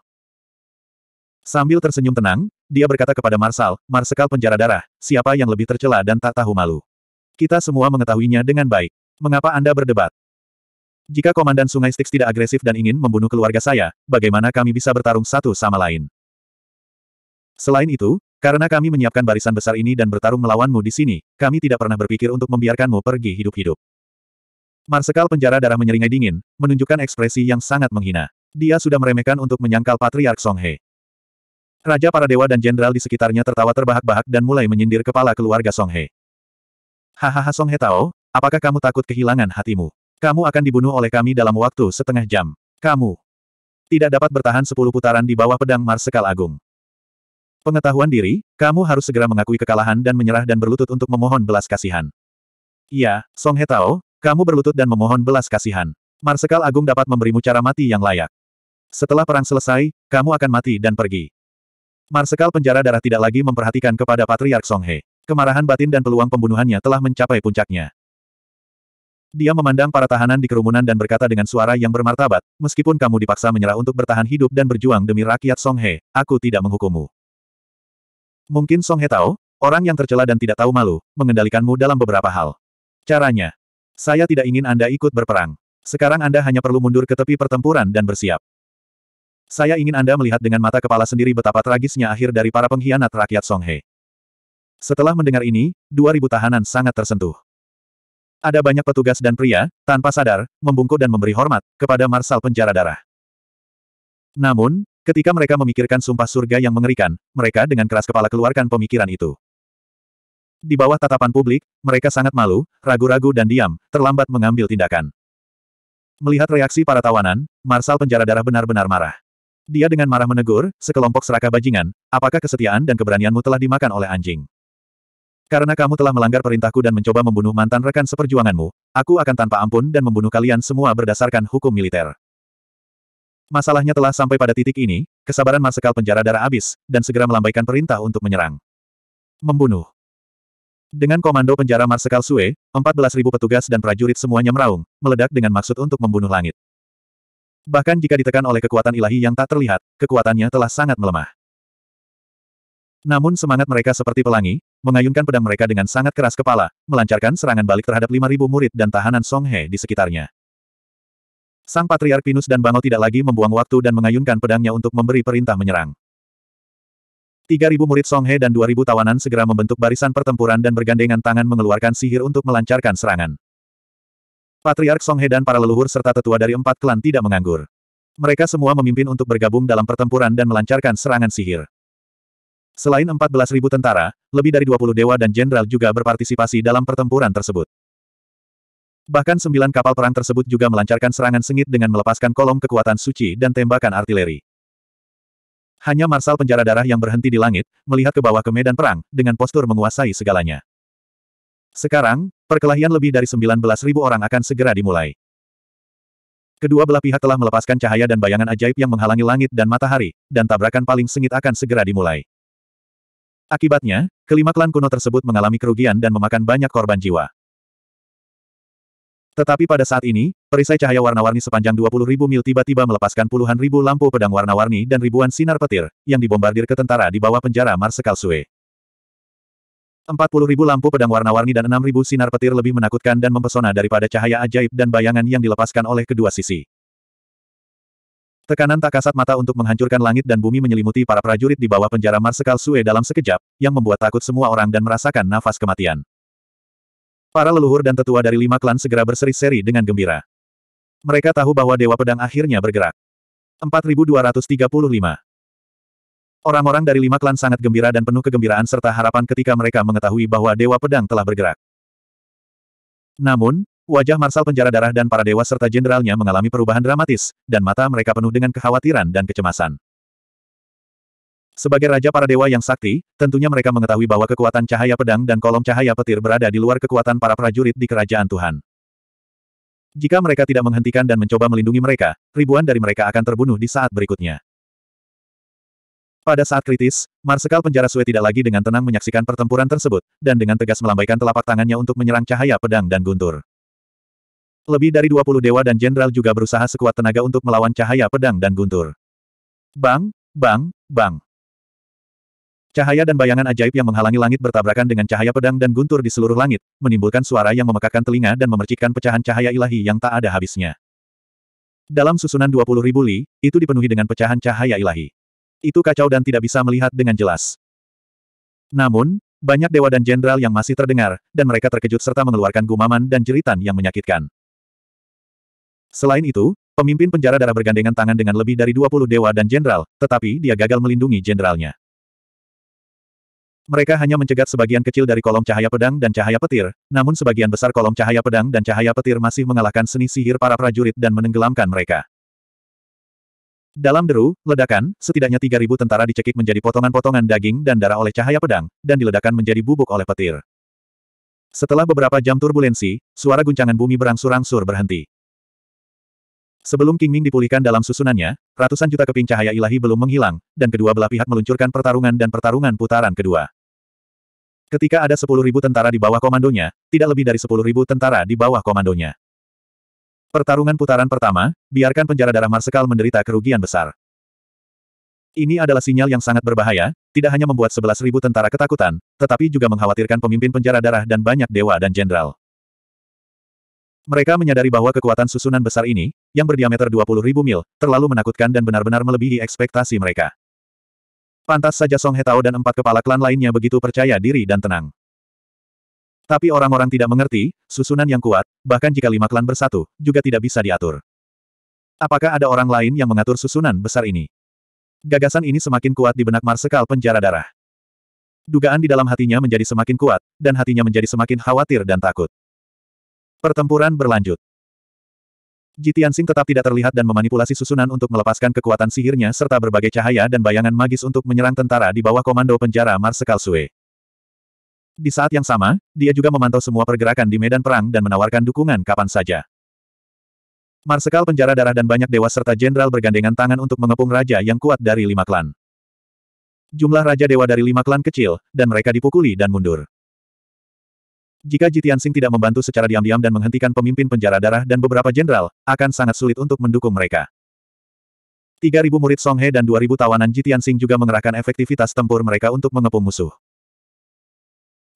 Sambil tersenyum tenang, dia berkata kepada Marsal, Marsekal penjara darah, siapa yang lebih tercela dan tak tahu malu. Kita semua mengetahuinya dengan baik. Mengapa Anda berdebat? Jika Komandan Sungai Styx tidak agresif dan ingin membunuh keluarga saya, bagaimana kami bisa bertarung satu sama lain? Selain itu, karena kami menyiapkan barisan besar ini dan bertarung melawanmu di sini, kami tidak pernah berpikir untuk membiarkanmu pergi hidup-hidup. Marsekal penjara darah menyeringai dingin, menunjukkan ekspresi yang sangat menghina. Dia sudah meremehkan untuk menyangkal Patriark Songhe. Raja para dewa dan jenderal di sekitarnya tertawa terbahak-bahak dan mulai menyindir kepala keluarga Song He. Hahaha Song He Tao, apakah kamu takut kehilangan hatimu? Kamu akan dibunuh oleh kami dalam waktu setengah jam. Kamu tidak dapat bertahan sepuluh putaran di bawah pedang Marsekal Agung. Pengetahuan diri, kamu harus segera mengakui kekalahan dan menyerah dan berlutut untuk memohon belas kasihan. Iya, Song He Tao, kamu berlutut dan memohon belas kasihan. Marsekal Agung dapat memberimu cara mati yang layak. Setelah perang selesai, kamu akan mati dan pergi. Marsekal penjara darah tidak lagi memperhatikan kepada Patriark Songhe. Kemarahan batin dan peluang pembunuhannya telah mencapai puncaknya. Dia memandang para tahanan di kerumunan dan berkata dengan suara yang bermartabat, meskipun kamu dipaksa menyerah untuk bertahan hidup dan berjuang demi rakyat Songhe, aku tidak menghukummu. Mungkin Songhe tahu, orang yang tercela dan tidak tahu malu, mengendalikanmu dalam beberapa hal. Caranya. Saya tidak ingin Anda ikut berperang. Sekarang Anda hanya perlu mundur ke tepi pertempuran dan bersiap. Saya ingin Anda melihat dengan mata kepala sendiri betapa tragisnya akhir dari para pengkhianat rakyat Songhe. Setelah mendengar ini, 2000 tahanan sangat tersentuh. Ada banyak petugas dan pria, tanpa sadar, membungkuk dan memberi hormat kepada Marsal Penjara Darah. Namun, ketika mereka memikirkan sumpah surga yang mengerikan, mereka dengan keras kepala keluarkan pemikiran itu. Di bawah tatapan publik, mereka sangat malu, ragu-ragu dan diam, terlambat mengambil tindakan. Melihat reaksi para tawanan, Marsal Penjara Darah benar-benar marah. Dia dengan marah menegur, sekelompok seraka bajingan, apakah kesetiaan dan keberanianmu telah dimakan oleh anjing? Karena kamu telah melanggar perintahku dan mencoba membunuh mantan rekan seperjuanganmu, aku akan tanpa ampun dan membunuh kalian semua berdasarkan hukum militer. Masalahnya telah sampai pada titik ini, kesabaran Marsekal penjara darah abis, dan segera melambaikan perintah untuk menyerang. Membunuh. Dengan komando penjara Marsekal Sue, 14.000 petugas dan prajurit semuanya meraung, meledak dengan maksud untuk membunuh langit. Bahkan jika ditekan oleh kekuatan ilahi yang tak terlihat, kekuatannya telah sangat melemah. Namun semangat mereka seperti pelangi, mengayunkan pedang mereka dengan sangat keras kepala, melancarkan serangan balik terhadap 5.000 murid dan tahanan Song He di sekitarnya. Sang Patriark Pinus dan Bango tidak lagi membuang waktu dan mengayunkan pedangnya untuk memberi perintah menyerang. 3.000 murid Song He dan 2.000 tawanan segera membentuk barisan pertempuran dan bergandengan tangan mengeluarkan sihir untuk melancarkan serangan. Patriark Songhe dan para leluhur serta tetua dari empat klan tidak menganggur. Mereka semua memimpin untuk bergabung dalam pertempuran dan melancarkan serangan sihir. Selain 14.000 tentara, lebih dari 20 dewa dan jenderal juga berpartisipasi dalam pertempuran tersebut. Bahkan sembilan kapal perang tersebut juga melancarkan serangan sengit dengan melepaskan kolom kekuatan suci dan tembakan artileri. Hanya Marsal penjara darah yang berhenti di langit, melihat ke bawah ke medan perang, dengan postur menguasai segalanya. Sekarang, perkelahian lebih dari 19.000 orang akan segera dimulai. Kedua belah pihak telah melepaskan cahaya dan bayangan ajaib yang menghalangi langit dan matahari, dan tabrakan paling sengit akan segera dimulai. Akibatnya, kelima klan kuno tersebut mengalami kerugian dan memakan banyak korban jiwa. Tetapi pada saat ini, perisai cahaya warna-warni sepanjang 20.000 mil tiba-tiba melepaskan puluhan ribu lampu pedang warna-warni dan ribuan sinar petir, yang dibombardir ke tentara di bawah penjara Marsekal Sue. 40.000 lampu pedang warna-warni dan 6.000 sinar petir lebih menakutkan dan mempesona daripada cahaya ajaib dan bayangan yang dilepaskan oleh kedua sisi. Tekanan tak kasat mata untuk menghancurkan langit dan bumi menyelimuti para prajurit di bawah penjara Marsekal Sue dalam sekejap, yang membuat takut semua orang dan merasakan nafas kematian. Para leluhur dan tetua dari lima klan segera berseri-seri dengan gembira. Mereka tahu bahwa Dewa Pedang akhirnya bergerak. 4235 Orang-orang dari lima klan sangat gembira dan penuh kegembiraan serta harapan ketika mereka mengetahui bahwa Dewa Pedang telah bergerak. Namun, wajah Marsal Penjara Darah dan para dewa serta jenderalnya mengalami perubahan dramatis, dan mata mereka penuh dengan kekhawatiran dan kecemasan. Sebagai raja para dewa yang sakti, tentunya mereka mengetahui bahwa kekuatan cahaya pedang dan kolom cahaya petir berada di luar kekuatan para prajurit di kerajaan Tuhan. Jika mereka tidak menghentikan dan mencoba melindungi mereka, ribuan dari mereka akan terbunuh di saat berikutnya. Pada saat kritis, Marsekal penjara Sue tidak lagi dengan tenang menyaksikan pertempuran tersebut, dan dengan tegas melambaikan telapak tangannya untuk menyerang cahaya pedang dan guntur. Lebih dari 20 dewa dan jenderal juga berusaha sekuat tenaga untuk melawan cahaya pedang dan guntur. Bang, bang, bang. Cahaya dan bayangan ajaib yang menghalangi langit bertabrakan dengan cahaya pedang dan guntur di seluruh langit, menimbulkan suara yang memekakkan telinga dan memercikkan pecahan cahaya ilahi yang tak ada habisnya. Dalam susunan 20.000 li, itu dipenuhi dengan pecahan cahaya ilahi. Itu kacau dan tidak bisa melihat dengan jelas. Namun, banyak dewa dan jenderal yang masih terdengar, dan mereka terkejut serta mengeluarkan gumaman dan jeritan yang menyakitkan. Selain itu, pemimpin penjara darah bergandengan tangan dengan lebih dari 20 dewa dan jenderal, tetapi dia gagal melindungi jenderalnya. Mereka hanya mencegat sebagian kecil dari kolom cahaya pedang dan cahaya petir, namun sebagian besar kolom cahaya pedang dan cahaya petir masih mengalahkan seni sihir para prajurit dan menenggelamkan mereka. Dalam deru, ledakan, setidaknya 3.000 tentara dicekik menjadi potongan-potongan daging dan darah oleh cahaya pedang, dan diledakkan menjadi bubuk oleh petir. Setelah beberapa jam turbulensi, suara guncangan bumi berangsur-angsur berhenti. Sebelum King Ming dipulihkan dalam susunannya, ratusan juta keping cahaya ilahi belum menghilang, dan kedua belah pihak meluncurkan pertarungan dan pertarungan putaran kedua. Ketika ada 10.000 tentara di bawah komandonya, tidak lebih dari 10.000 tentara di bawah komandonya. Pertarungan putaran pertama, biarkan penjara darah Marsekal menderita kerugian besar. Ini adalah sinyal yang sangat berbahaya, tidak hanya membuat 11.000 tentara ketakutan, tetapi juga mengkhawatirkan pemimpin penjara darah dan banyak dewa dan jenderal. Mereka menyadari bahwa kekuatan susunan besar ini, yang berdiameter 20.000 mil, terlalu menakutkan dan benar-benar melebihi ekspektasi mereka. Pantas saja Song Hetao dan empat kepala klan lainnya begitu percaya diri dan tenang. Tapi orang-orang tidak mengerti, susunan yang kuat, bahkan jika lima klan bersatu, juga tidak bisa diatur. Apakah ada orang lain yang mengatur susunan besar ini? Gagasan ini semakin kuat di benak Marsekal penjara darah. Dugaan di dalam hatinya menjadi semakin kuat, dan hatinya menjadi semakin khawatir dan takut. Pertempuran berlanjut. Jitian Sing tetap tidak terlihat dan memanipulasi susunan untuk melepaskan kekuatan sihirnya serta berbagai cahaya dan bayangan magis untuk menyerang tentara di bawah komando penjara Marsekal Sue. Di saat yang sama, dia juga memantau semua pergerakan di medan perang dan menawarkan dukungan kapan saja. Marsekal penjara darah dan banyak dewa serta jenderal bergandengan tangan untuk mengepung raja yang kuat dari lima klan. Jumlah raja dewa dari lima klan kecil, dan mereka dipukuli dan mundur. Jika Jitiansing tidak membantu secara diam-diam dan menghentikan pemimpin penjara darah dan beberapa jenderal, akan sangat sulit untuk mendukung mereka. 3.000 murid Songhe dan 2.000 tawanan Jitiansing juga mengerahkan efektivitas tempur mereka untuk mengepung musuh.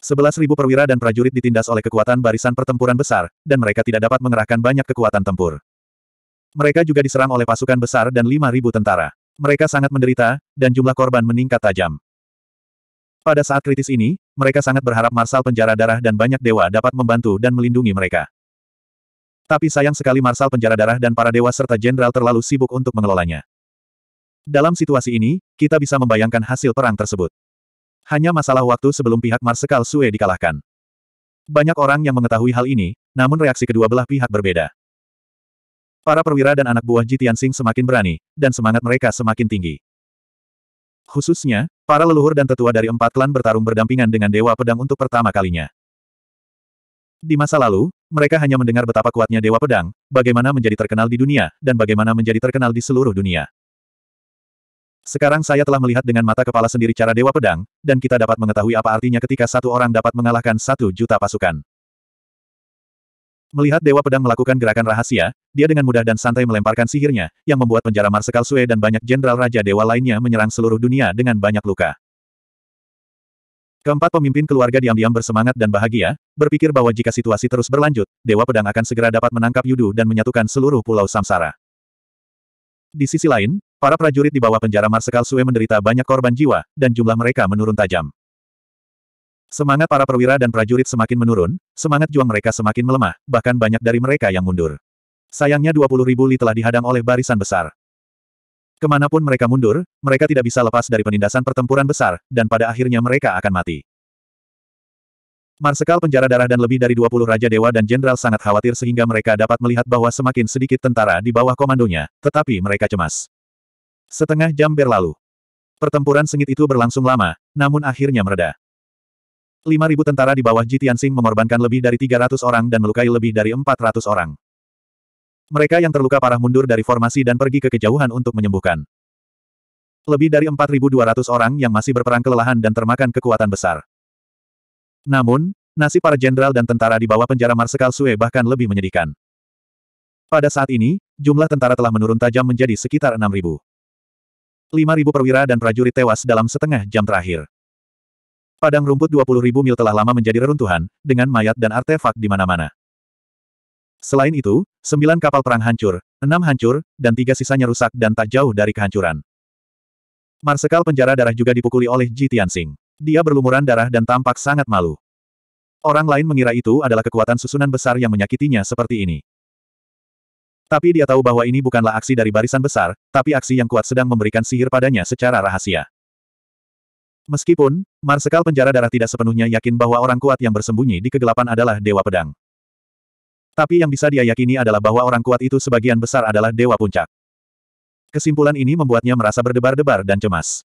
Sebelas ribu perwira dan prajurit ditindas oleh kekuatan barisan pertempuran besar, dan mereka tidak dapat mengerahkan banyak kekuatan tempur. Mereka juga diserang oleh pasukan besar dan lima ribu tentara. Mereka sangat menderita, dan jumlah korban meningkat tajam. Pada saat kritis ini, mereka sangat berharap Marsal Penjara Darah dan banyak dewa dapat membantu dan melindungi mereka. Tapi sayang sekali Marsal Penjara Darah dan para dewa serta jenderal terlalu sibuk untuk mengelolanya. Dalam situasi ini, kita bisa membayangkan hasil perang tersebut. Hanya masalah waktu sebelum pihak Marsekal Sue dikalahkan. Banyak orang yang mengetahui hal ini, namun reaksi kedua belah pihak berbeda. Para perwira dan anak buah Jitian Sing semakin berani, dan semangat mereka semakin tinggi. Khususnya, para leluhur dan tetua dari empat klan bertarung berdampingan dengan Dewa Pedang untuk pertama kalinya. Di masa lalu, mereka hanya mendengar betapa kuatnya Dewa Pedang, bagaimana menjadi terkenal di dunia, dan bagaimana menjadi terkenal di seluruh dunia. Sekarang saya telah melihat dengan mata kepala sendiri cara Dewa Pedang, dan kita dapat mengetahui apa artinya ketika satu orang dapat mengalahkan satu juta pasukan. Melihat Dewa Pedang melakukan gerakan rahasia, dia dengan mudah dan santai melemparkan sihirnya, yang membuat penjara Marsekal Sue dan banyak jenderal Raja Dewa lainnya menyerang seluruh dunia dengan banyak luka. Keempat pemimpin keluarga diam-diam bersemangat dan bahagia, berpikir bahwa jika situasi terus berlanjut, Dewa Pedang akan segera dapat menangkap Yudu dan menyatukan seluruh pulau Samsara. Di sisi lain, Para prajurit di bawah penjara Marsekal Sue menderita banyak korban jiwa, dan jumlah mereka menurun tajam. Semangat para perwira dan prajurit semakin menurun, semangat juang mereka semakin melemah, bahkan banyak dari mereka yang mundur. Sayangnya 20 ribu li telah dihadang oleh barisan besar. Kemanapun mereka mundur, mereka tidak bisa lepas dari penindasan pertempuran besar, dan pada akhirnya mereka akan mati. Marsekal penjara darah dan lebih dari 20 Raja Dewa dan Jenderal sangat khawatir sehingga mereka dapat melihat bahwa semakin sedikit tentara di bawah komandonya, tetapi mereka cemas. Setengah jam berlalu. Pertempuran sengit itu berlangsung lama, namun akhirnya mereda. 5.000 tentara di bawah Sing mengorbankan lebih dari 300 orang dan melukai lebih dari 400 orang. Mereka yang terluka parah mundur dari formasi dan pergi ke kejauhan untuk menyembuhkan. Lebih dari 4.200 orang yang masih berperang kelelahan dan termakan kekuatan besar. Namun, nasib para jenderal dan tentara di bawah penjara Marsekal Sue bahkan lebih menyedihkan. Pada saat ini, jumlah tentara telah menurun tajam menjadi sekitar ribu. 5.000 perwira dan prajurit tewas dalam setengah jam terakhir. Padang rumput 20.000 mil telah lama menjadi reruntuhan, dengan mayat dan artefak di mana-mana. Selain itu, sembilan kapal perang hancur, enam hancur, dan tiga sisanya rusak dan tak jauh dari kehancuran. Marsekal penjara darah juga dipukuli oleh Ji Tianxing. Dia berlumuran darah dan tampak sangat malu. Orang lain mengira itu adalah kekuatan susunan besar yang menyakitinya seperti ini. Tapi dia tahu bahwa ini bukanlah aksi dari barisan besar, tapi aksi yang kuat sedang memberikan sihir padanya secara rahasia. Meskipun, Marsekal penjara darah tidak sepenuhnya yakin bahwa orang kuat yang bersembunyi di kegelapan adalah Dewa Pedang. Tapi yang bisa dia yakini adalah bahwa orang kuat itu sebagian besar adalah Dewa Puncak. Kesimpulan ini membuatnya merasa berdebar-debar dan cemas.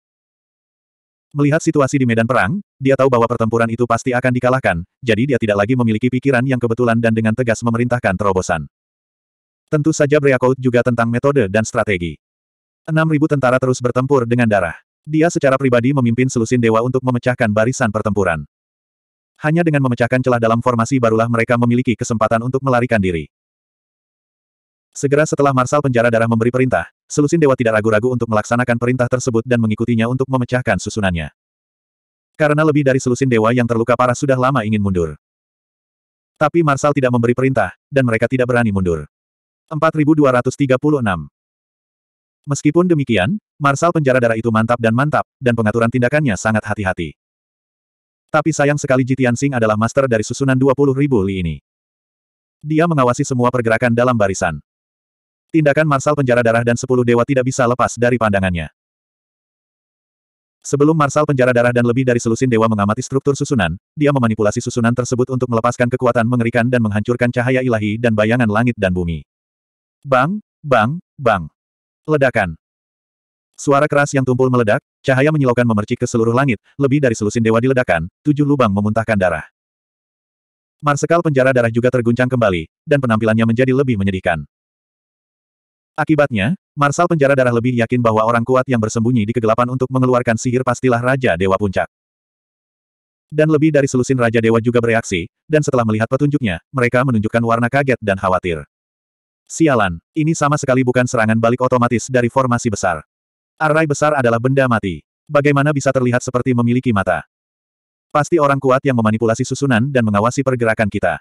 Melihat situasi di medan perang, dia tahu bahwa pertempuran itu pasti akan dikalahkan, jadi dia tidak lagi memiliki pikiran yang kebetulan dan dengan tegas memerintahkan terobosan. Tentu saja Breakout juga tentang metode dan strategi. 6.000 tentara terus bertempur dengan darah. Dia secara pribadi memimpin selusin dewa untuk memecahkan barisan pertempuran. Hanya dengan memecahkan celah dalam formasi barulah mereka memiliki kesempatan untuk melarikan diri. Segera setelah Marsal Penjara Darah memberi perintah, Selusin Dewa tidak ragu-ragu untuk melaksanakan perintah tersebut dan mengikutinya untuk memecahkan susunannya. Karena lebih dari Selusin Dewa yang terluka parah sudah lama ingin mundur. Tapi Marsal tidak memberi perintah, dan mereka tidak berani mundur. 4236. Meskipun demikian, Marsal penjara darah itu mantap dan mantap, dan pengaturan tindakannya sangat hati-hati. Tapi sayang sekali Jitian Singh adalah master dari susunan ribu li ini. Dia mengawasi semua pergerakan dalam barisan. Tindakan Marsal penjara darah dan 10 dewa tidak bisa lepas dari pandangannya. Sebelum Marsal penjara darah dan lebih dari selusin dewa mengamati struktur susunan, dia memanipulasi susunan tersebut untuk melepaskan kekuatan mengerikan dan menghancurkan cahaya ilahi dan bayangan langit dan bumi. Bang, bang, bang. Ledakan. Suara keras yang tumpul meledak, cahaya menyilaukan memercik ke seluruh langit, lebih dari selusin dewa diledakan. tujuh lubang memuntahkan darah. Marsekal penjara darah juga terguncang kembali, dan penampilannya menjadi lebih menyedihkan. Akibatnya, Marsal penjara darah lebih yakin bahwa orang kuat yang bersembunyi di kegelapan untuk mengeluarkan sihir pastilah Raja Dewa Puncak. Dan lebih dari selusin Raja Dewa juga bereaksi, dan setelah melihat petunjuknya, mereka menunjukkan warna kaget dan khawatir. Sialan, ini sama sekali bukan serangan balik otomatis dari formasi besar. Arai besar adalah benda mati. Bagaimana bisa terlihat seperti memiliki mata? Pasti orang kuat yang memanipulasi susunan dan mengawasi pergerakan kita.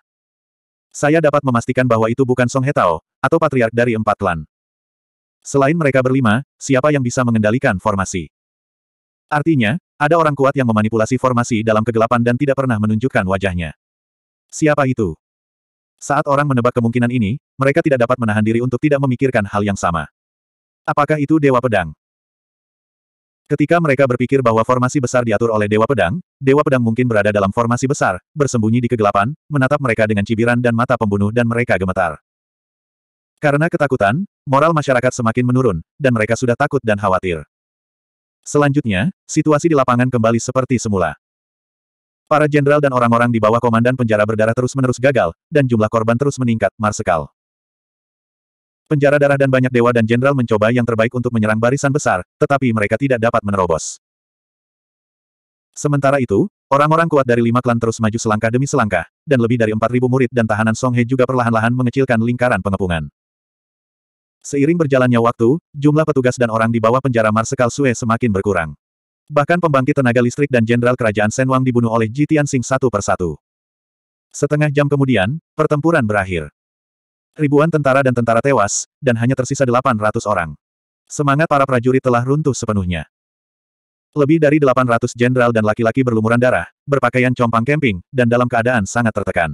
Saya dapat memastikan bahwa itu bukan Song Hetao, atau patriark dari empat klan. Selain mereka berlima, siapa yang bisa mengendalikan formasi? Artinya, ada orang kuat yang memanipulasi formasi dalam kegelapan dan tidak pernah menunjukkan wajahnya. Siapa itu? Saat orang menebak kemungkinan ini, mereka tidak dapat menahan diri untuk tidak memikirkan hal yang sama. Apakah itu Dewa Pedang? Ketika mereka berpikir bahwa formasi besar diatur oleh Dewa Pedang, Dewa Pedang mungkin berada dalam formasi besar, bersembunyi di kegelapan, menatap mereka dengan cibiran dan mata pembunuh dan mereka gemetar. Karena ketakutan, moral masyarakat semakin menurun, dan mereka sudah takut dan khawatir. Selanjutnya, situasi di lapangan kembali seperti semula. Para jenderal dan orang-orang di bawah komandan penjara berdarah terus-menerus gagal, dan jumlah korban terus meningkat, Marsekal. Penjara darah dan banyak dewa dan jenderal mencoba yang terbaik untuk menyerang barisan besar, tetapi mereka tidak dapat menerobos. Sementara itu, orang-orang kuat dari lima klan terus maju selangkah demi selangkah, dan lebih dari empat ribu murid dan tahanan Song He juga perlahan-lahan mengecilkan lingkaran pengepungan. Seiring berjalannya waktu, jumlah petugas dan orang di bawah penjara Marsekal Sue semakin berkurang. Bahkan pembangkit tenaga listrik dan jenderal kerajaan Senwang dibunuh oleh Jitian Sing satu persatu. Setengah jam kemudian, pertempuran berakhir. Ribuan tentara dan tentara tewas, dan hanya tersisa 800 orang. Semangat para prajurit telah runtuh sepenuhnya. Lebih dari 800 jenderal dan laki-laki berlumuran darah, berpakaian compang kemping, dan dalam keadaan sangat tertekan.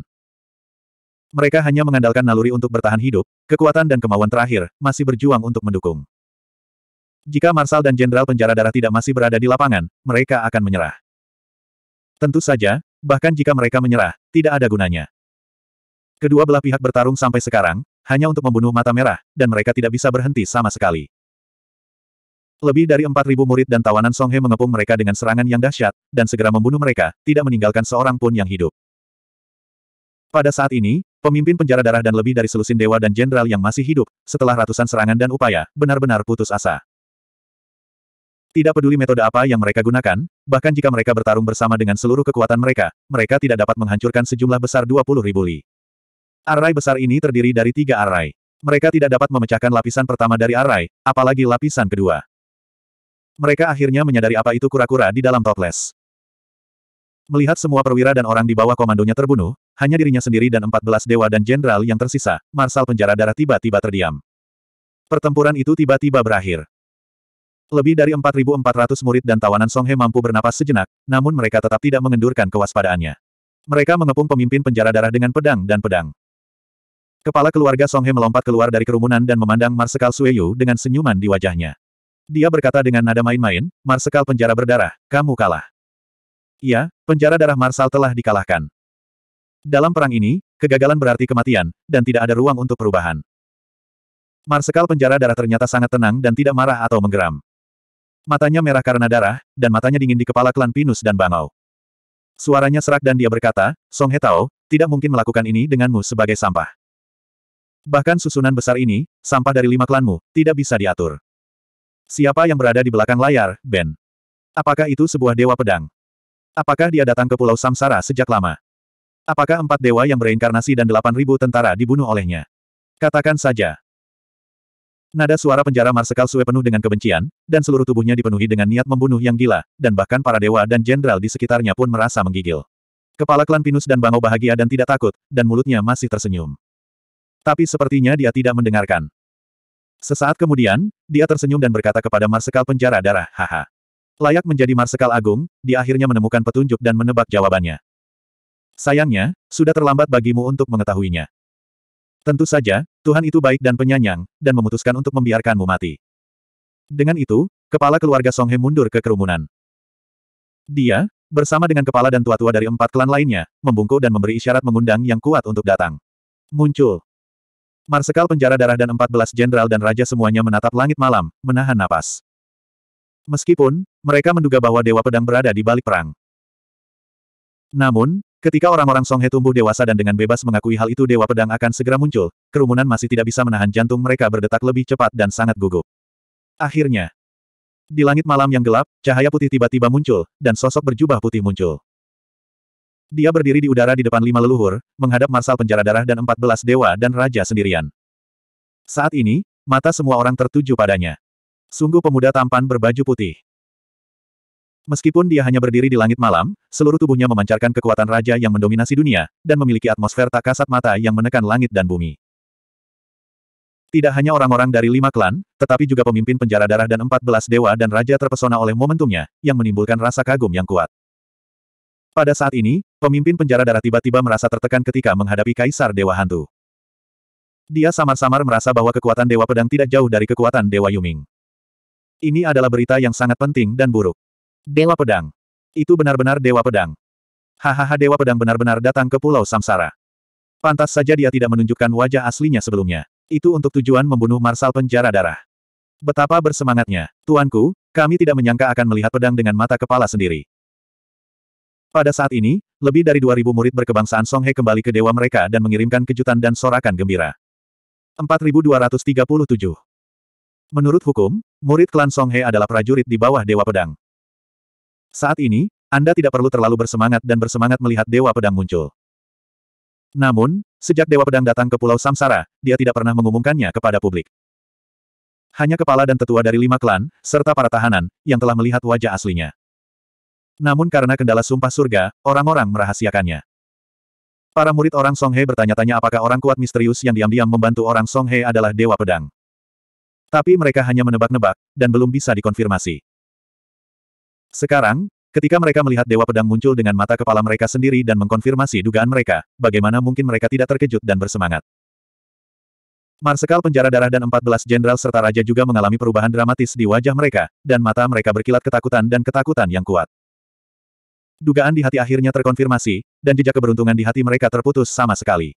Mereka hanya mengandalkan naluri untuk bertahan hidup, kekuatan dan kemauan terakhir, masih berjuang untuk mendukung. Jika Marsal dan Jenderal Penjara Darah tidak masih berada di lapangan, mereka akan menyerah. Tentu saja, bahkan jika mereka menyerah, tidak ada gunanya. Kedua belah pihak bertarung sampai sekarang, hanya untuk membunuh mata merah, dan mereka tidak bisa berhenti sama sekali. Lebih dari 4.000 murid dan tawanan Songhe mengepung mereka dengan serangan yang dahsyat, dan segera membunuh mereka, tidak meninggalkan seorang pun yang hidup. Pada saat ini, pemimpin penjara darah dan lebih dari selusin dewa dan jenderal yang masih hidup, setelah ratusan serangan dan upaya, benar-benar putus asa. Tidak peduli metode apa yang mereka gunakan, bahkan jika mereka bertarung bersama dengan seluruh kekuatan mereka, mereka tidak dapat menghancurkan sejumlah besar 20 ribu li. Array besar ini terdiri dari tiga array. Mereka tidak dapat memecahkan lapisan pertama dari array, apalagi lapisan kedua. Mereka akhirnya menyadari apa itu kura-kura di dalam toples. Melihat semua perwira dan orang di bawah komandonya terbunuh, hanya dirinya sendiri dan 14 dewa dan jenderal yang tersisa, Marsal penjara darah tiba-tiba terdiam. Pertempuran itu tiba-tiba berakhir. Lebih dari 4.400 murid dan tawanan Songhe mampu bernapas sejenak, namun mereka tetap tidak mengendurkan kewaspadaannya. Mereka mengepung pemimpin penjara darah dengan pedang dan pedang. Kepala keluarga Songhe melompat keluar dari kerumunan dan memandang Marsekal Sueyu dengan senyuman di wajahnya. Dia berkata dengan nada main-main, Marsekal penjara berdarah, kamu kalah. Iya, penjara darah Marsal telah dikalahkan. Dalam perang ini, kegagalan berarti kematian, dan tidak ada ruang untuk perubahan. Marsekal penjara darah ternyata sangat tenang dan tidak marah atau menggeram. Matanya merah karena darah, dan matanya dingin di kepala klan Pinus dan Bangau. Suaranya serak dan dia berkata, Song Hetao, tidak mungkin melakukan ini denganmu sebagai sampah. Bahkan susunan besar ini, sampah dari lima klanmu, tidak bisa diatur. Siapa yang berada di belakang layar, Ben? Apakah itu sebuah dewa pedang? Apakah dia datang ke Pulau Samsara sejak lama? Apakah empat dewa yang bereinkarnasi dan delapan ribu tentara dibunuh olehnya? Katakan saja, Nada suara penjara Marsekal Sue penuh dengan kebencian, dan seluruh tubuhnya dipenuhi dengan niat membunuh yang gila, dan bahkan para dewa dan jenderal di sekitarnya pun merasa menggigil. Kepala klan Pinus dan bangau bahagia dan tidak takut, dan mulutnya masih tersenyum. Tapi sepertinya dia tidak mendengarkan. Sesaat kemudian, dia tersenyum dan berkata kepada Marsekal penjara darah, haha. Layak menjadi Marsekal Agung, dia akhirnya menemukan petunjuk dan menebak jawabannya. Sayangnya, sudah terlambat bagimu untuk mengetahuinya. Tentu saja, Tuhan itu baik dan penyanyang, dan memutuskan untuk membiarkanmu mati. Dengan itu, kepala keluarga Songhe mundur ke kerumunan. Dia, bersama dengan kepala dan tua-tua dari empat klan lainnya, membungkuk dan memberi isyarat mengundang yang kuat untuk datang. Muncul. Marsekal penjara darah dan empat belas jenderal dan raja semuanya menatap langit malam, menahan napas. Meskipun, mereka menduga bahwa Dewa Pedang berada di balik perang. Namun, Ketika orang-orang Songhe tumbuh dewasa dan dengan bebas mengakui hal itu Dewa Pedang akan segera muncul, kerumunan masih tidak bisa menahan jantung mereka berdetak lebih cepat dan sangat gugup. Akhirnya, di langit malam yang gelap, cahaya putih tiba-tiba muncul, dan sosok berjubah putih muncul. Dia berdiri di udara di depan lima leluhur, menghadap marsal penjara darah dan empat belas dewa dan raja sendirian. Saat ini, mata semua orang tertuju padanya. Sungguh pemuda tampan berbaju putih. Meskipun dia hanya berdiri di langit malam, seluruh tubuhnya memancarkan kekuatan raja yang mendominasi dunia, dan memiliki atmosfer tak kasat mata yang menekan langit dan bumi. Tidak hanya orang-orang dari lima klan, tetapi juga pemimpin penjara darah dan empat belas dewa dan raja terpesona oleh momentumnya, yang menimbulkan rasa kagum yang kuat. Pada saat ini, pemimpin penjara darah tiba-tiba merasa tertekan ketika menghadapi Kaisar Dewa Hantu. Dia samar-samar merasa bahwa kekuatan Dewa Pedang tidak jauh dari kekuatan Dewa Yuming. Ini adalah berita yang sangat penting dan buruk. Dewa Pedang. Itu benar-benar Dewa Pedang. Hahaha Dewa Pedang benar-benar datang ke Pulau Samsara. Pantas saja dia tidak menunjukkan wajah aslinya sebelumnya. Itu untuk tujuan membunuh Marsal Penjara Darah. Betapa bersemangatnya. Tuanku, kami tidak menyangka akan melihat pedang dengan mata kepala sendiri. Pada saat ini, lebih dari 2.000 murid berkebangsaan Songhe kembali ke dewa mereka dan mengirimkan kejutan dan sorakan gembira. 4237 Menurut hukum, murid klan Songhe adalah prajurit di bawah Dewa Pedang. Saat ini, Anda tidak perlu terlalu bersemangat dan bersemangat melihat Dewa Pedang muncul. Namun, sejak Dewa Pedang datang ke Pulau Samsara, dia tidak pernah mengumumkannya kepada publik. Hanya kepala dan tetua dari lima klan, serta para tahanan, yang telah melihat wajah aslinya. Namun karena kendala sumpah surga, orang-orang merahasiakannya. Para murid orang Songhe bertanya-tanya apakah orang kuat misterius yang diam-diam membantu orang Songhe adalah Dewa Pedang. Tapi mereka hanya menebak-nebak, dan belum bisa dikonfirmasi. Sekarang, ketika mereka melihat Dewa Pedang muncul dengan mata kepala mereka sendiri dan mengkonfirmasi dugaan mereka, bagaimana mungkin mereka tidak terkejut dan bersemangat. Marsekal penjara darah dan 14 jenderal serta raja juga mengalami perubahan dramatis di wajah mereka, dan mata mereka berkilat ketakutan dan ketakutan yang kuat. Dugaan di hati akhirnya terkonfirmasi, dan jejak keberuntungan di hati mereka terputus sama sekali.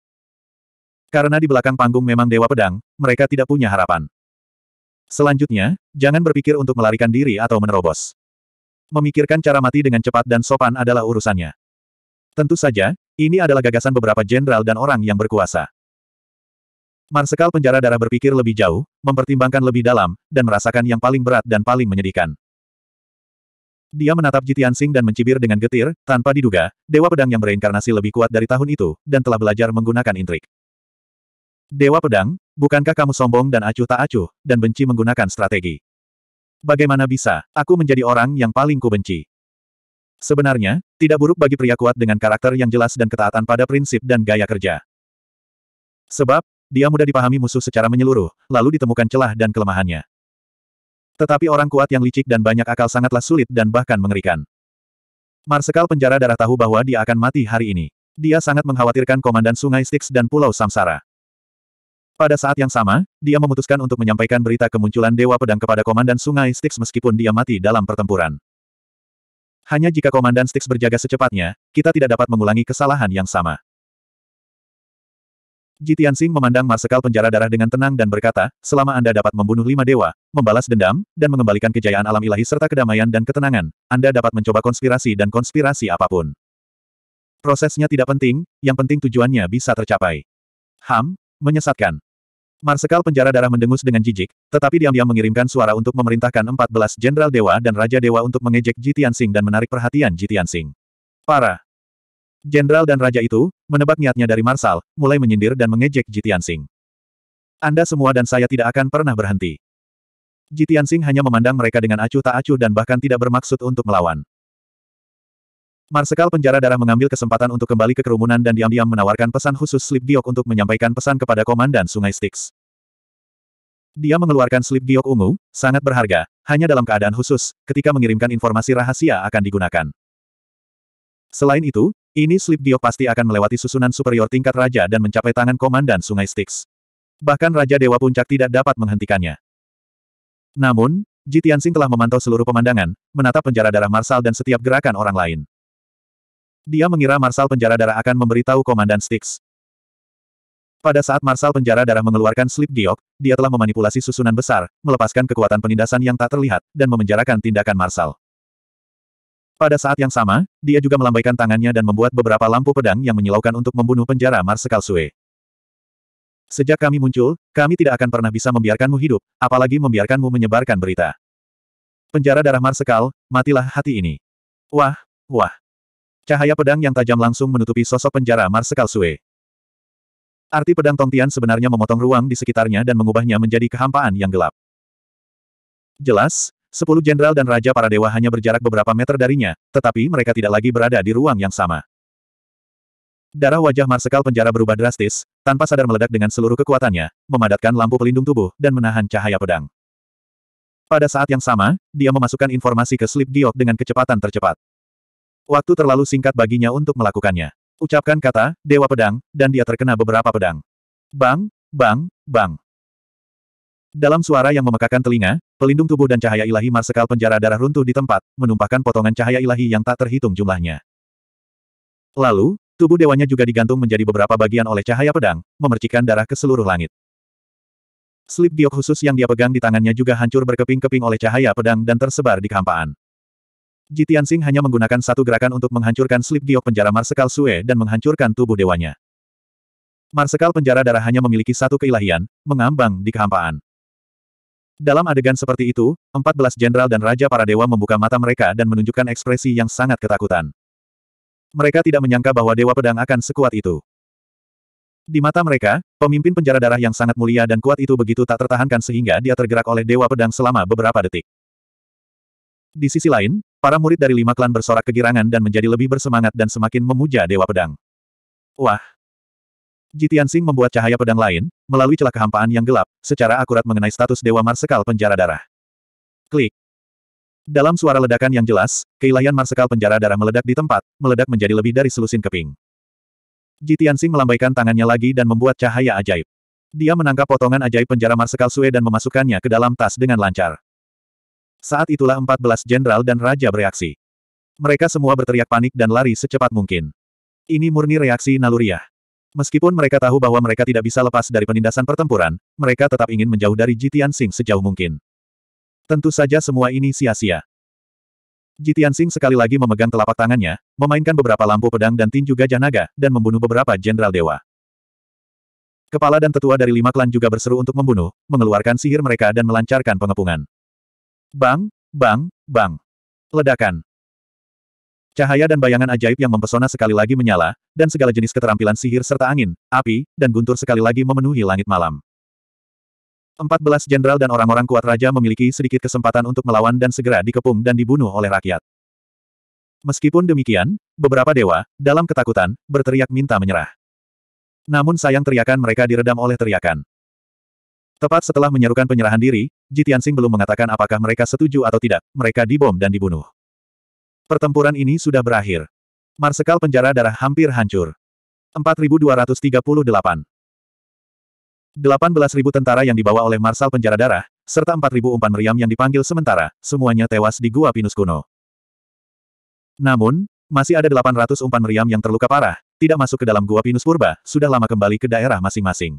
Karena di belakang panggung memang Dewa Pedang, mereka tidak punya harapan. Selanjutnya, jangan berpikir untuk melarikan diri atau menerobos memikirkan cara mati dengan cepat dan sopan adalah urusannya. Tentu saja, ini adalah gagasan beberapa jenderal dan orang yang berkuasa. Marsekal penjara darah berpikir lebih jauh, mempertimbangkan lebih dalam, dan merasakan yang paling berat dan paling menyedihkan. Dia menatap Jitian Sing dan mencibir dengan getir, tanpa diduga, Dewa Pedang yang bereinkarnasi lebih kuat dari tahun itu, dan telah belajar menggunakan intrik. Dewa Pedang, bukankah kamu sombong dan acuh tak acuh, dan benci menggunakan strategi? Bagaimana bisa, aku menjadi orang yang paling kubenci. Sebenarnya, tidak buruk bagi pria kuat dengan karakter yang jelas dan ketaatan pada prinsip dan gaya kerja. Sebab, dia mudah dipahami musuh secara menyeluruh, lalu ditemukan celah dan kelemahannya. Tetapi orang kuat yang licik dan banyak akal sangatlah sulit dan bahkan mengerikan. Marsekal penjara darah tahu bahwa dia akan mati hari ini. Dia sangat mengkhawatirkan Komandan Sungai Styx dan Pulau Samsara. Pada saat yang sama, dia memutuskan untuk menyampaikan berita kemunculan Dewa Pedang kepada Komandan Sungai Styx meskipun dia mati dalam pertempuran. Hanya jika Komandan Styx berjaga secepatnya, kita tidak dapat mengulangi kesalahan yang sama. Jitian Singh memandang Marsekal penjara darah dengan tenang dan berkata, selama Anda dapat membunuh lima dewa, membalas dendam, dan mengembalikan kejayaan alam ilahi serta kedamaian dan ketenangan, Anda dapat mencoba konspirasi dan konspirasi apapun. Prosesnya tidak penting, yang penting tujuannya bisa tercapai. Ham, menyesatkan. Marsekal penjara darah mendengus dengan jijik, tetapi diam-diam mengirimkan suara untuk memerintahkan 14 jenderal dewa dan raja dewa untuk mengejek Jitian Jitiansing dan menarik perhatian Jitian Jitiansing. Para jenderal dan raja itu, menebak niatnya dari Marsal, mulai menyindir dan mengejek Jitian Jitiansing. Anda semua dan saya tidak akan pernah berhenti. Jitian Jitiansing hanya memandang mereka dengan acuh tak acuh dan bahkan tidak bermaksud untuk melawan. Marsekal penjara darah mengambil kesempatan untuk kembali ke kerumunan dan diam-diam menawarkan pesan khusus Slip diok untuk menyampaikan pesan kepada Komandan Sungai Styx. Dia mengeluarkan Slip diok ungu, sangat berharga, hanya dalam keadaan khusus, ketika mengirimkan informasi rahasia akan digunakan. Selain itu, ini Slip diok pasti akan melewati susunan superior tingkat raja dan mencapai tangan Komandan Sungai Styx. Bahkan Raja Dewa Puncak tidak dapat menghentikannya. Namun, Jitiansing telah memantau seluruh pemandangan, menatap penjara darah Marsal dan setiap gerakan orang lain. Dia mengira Marsal Penjara Darah akan memberitahu Komandan Styx. Pada saat Marsal Penjara Darah mengeluarkan slip giok, dia telah memanipulasi susunan besar, melepaskan kekuatan penindasan yang tak terlihat, dan memenjarakan tindakan Marsal. Pada saat yang sama, dia juga melambaikan tangannya dan membuat beberapa lampu pedang yang menyilaukan untuk membunuh penjara Marsekal Sue. Sejak kami muncul, kami tidak akan pernah bisa membiarkanmu hidup, apalagi membiarkanmu menyebarkan berita. Penjara darah Marsekal, matilah hati ini. Wah, wah. Cahaya pedang yang tajam langsung menutupi sosok penjara Marsekal Sue. Arti pedang Tongtian sebenarnya memotong ruang di sekitarnya dan mengubahnya menjadi kehampaan yang gelap. Jelas, sepuluh jenderal dan raja para dewa hanya berjarak beberapa meter darinya, tetapi mereka tidak lagi berada di ruang yang sama. Darah wajah Marsekal penjara berubah drastis, tanpa sadar meledak dengan seluruh kekuatannya, memadatkan lampu pelindung tubuh, dan menahan cahaya pedang. Pada saat yang sama, dia memasukkan informasi ke slip giok dengan kecepatan tercepat. Waktu terlalu singkat baginya untuk melakukannya. Ucapkan kata, Dewa Pedang, dan dia terkena beberapa pedang. Bang, bang, bang. Dalam suara yang memekakan telinga, pelindung tubuh dan cahaya ilahi marsekal penjara darah runtuh di tempat, menumpahkan potongan cahaya ilahi yang tak terhitung jumlahnya. Lalu, tubuh dewanya juga digantung menjadi beberapa bagian oleh cahaya pedang, memercikan darah ke seluruh langit. Slip giok khusus yang dia pegang di tangannya juga hancur berkeping-keping oleh cahaya pedang dan tersebar di kehampaan. Ji Tianxing hanya menggunakan satu gerakan untuk menghancurkan slip giok penjara Marsekal Sue dan menghancurkan tubuh dewanya. Marsekal penjara darah hanya memiliki satu keilahian, mengambang di kehampaan. Dalam adegan seperti itu, 14 jenderal dan raja para dewa membuka mata mereka dan menunjukkan ekspresi yang sangat ketakutan. Mereka tidak menyangka bahwa dewa pedang akan sekuat itu. Di mata mereka, pemimpin penjara darah yang sangat mulia dan kuat itu begitu tak tertahankan sehingga dia tergerak oleh dewa pedang selama beberapa detik. Di sisi lain, para murid dari lima klan bersorak kegirangan dan menjadi lebih bersemangat dan semakin memuja Dewa Pedang. Wah! Jitian Sing membuat cahaya pedang lain, melalui celah kehampaan yang gelap, secara akurat mengenai status Dewa Marsekal Penjara Darah. Klik. Dalam suara ledakan yang jelas, keilahian Marsekal Penjara Darah meledak di tempat, meledak menjadi lebih dari selusin keping. Jitian Sing melambaikan tangannya lagi dan membuat cahaya ajaib. Dia menangkap potongan ajaib penjara Marsekal Sue dan memasukkannya ke dalam tas dengan lancar. Saat itulah 14 jenderal dan raja bereaksi. Mereka semua berteriak panik dan lari secepat mungkin. Ini murni reaksi naluriah. Meskipun mereka tahu bahwa mereka tidak bisa lepas dari penindasan pertempuran, mereka tetap ingin menjauh dari Jitian Sing sejauh mungkin. Tentu saja semua ini sia-sia. Jitian Sing sekali lagi memegang telapak tangannya, memainkan beberapa lampu pedang dan tinju gajah naga, dan membunuh beberapa jenderal dewa. Kepala dan tetua dari lima klan juga berseru untuk membunuh, mengeluarkan sihir mereka dan melancarkan pengepungan. Bang, bang, bang. Ledakan. Cahaya dan bayangan ajaib yang mempesona sekali lagi menyala, dan segala jenis keterampilan sihir serta angin, api, dan guntur sekali lagi memenuhi langit malam. Empat belas jenderal dan orang-orang kuat raja memiliki sedikit kesempatan untuk melawan dan segera dikepung dan dibunuh oleh rakyat. Meskipun demikian, beberapa dewa, dalam ketakutan, berteriak minta menyerah. Namun sayang teriakan mereka diredam oleh teriakan. Tepat setelah menyerukan penyerahan diri, Ji Tianxing belum mengatakan apakah mereka setuju atau tidak, mereka dibom dan dibunuh. Pertempuran ini sudah berakhir. Marsekal penjara darah hampir hancur. 4238 18.000 tentara yang dibawa oleh Marsal Penjara Darah, serta 4.000 umpan meriam yang dipanggil sementara, semuanya tewas di Gua Pinus Kuno. Namun, masih ada 800 umpan meriam yang terluka parah, tidak masuk ke dalam Gua Pinus Purba, sudah lama kembali ke daerah masing-masing.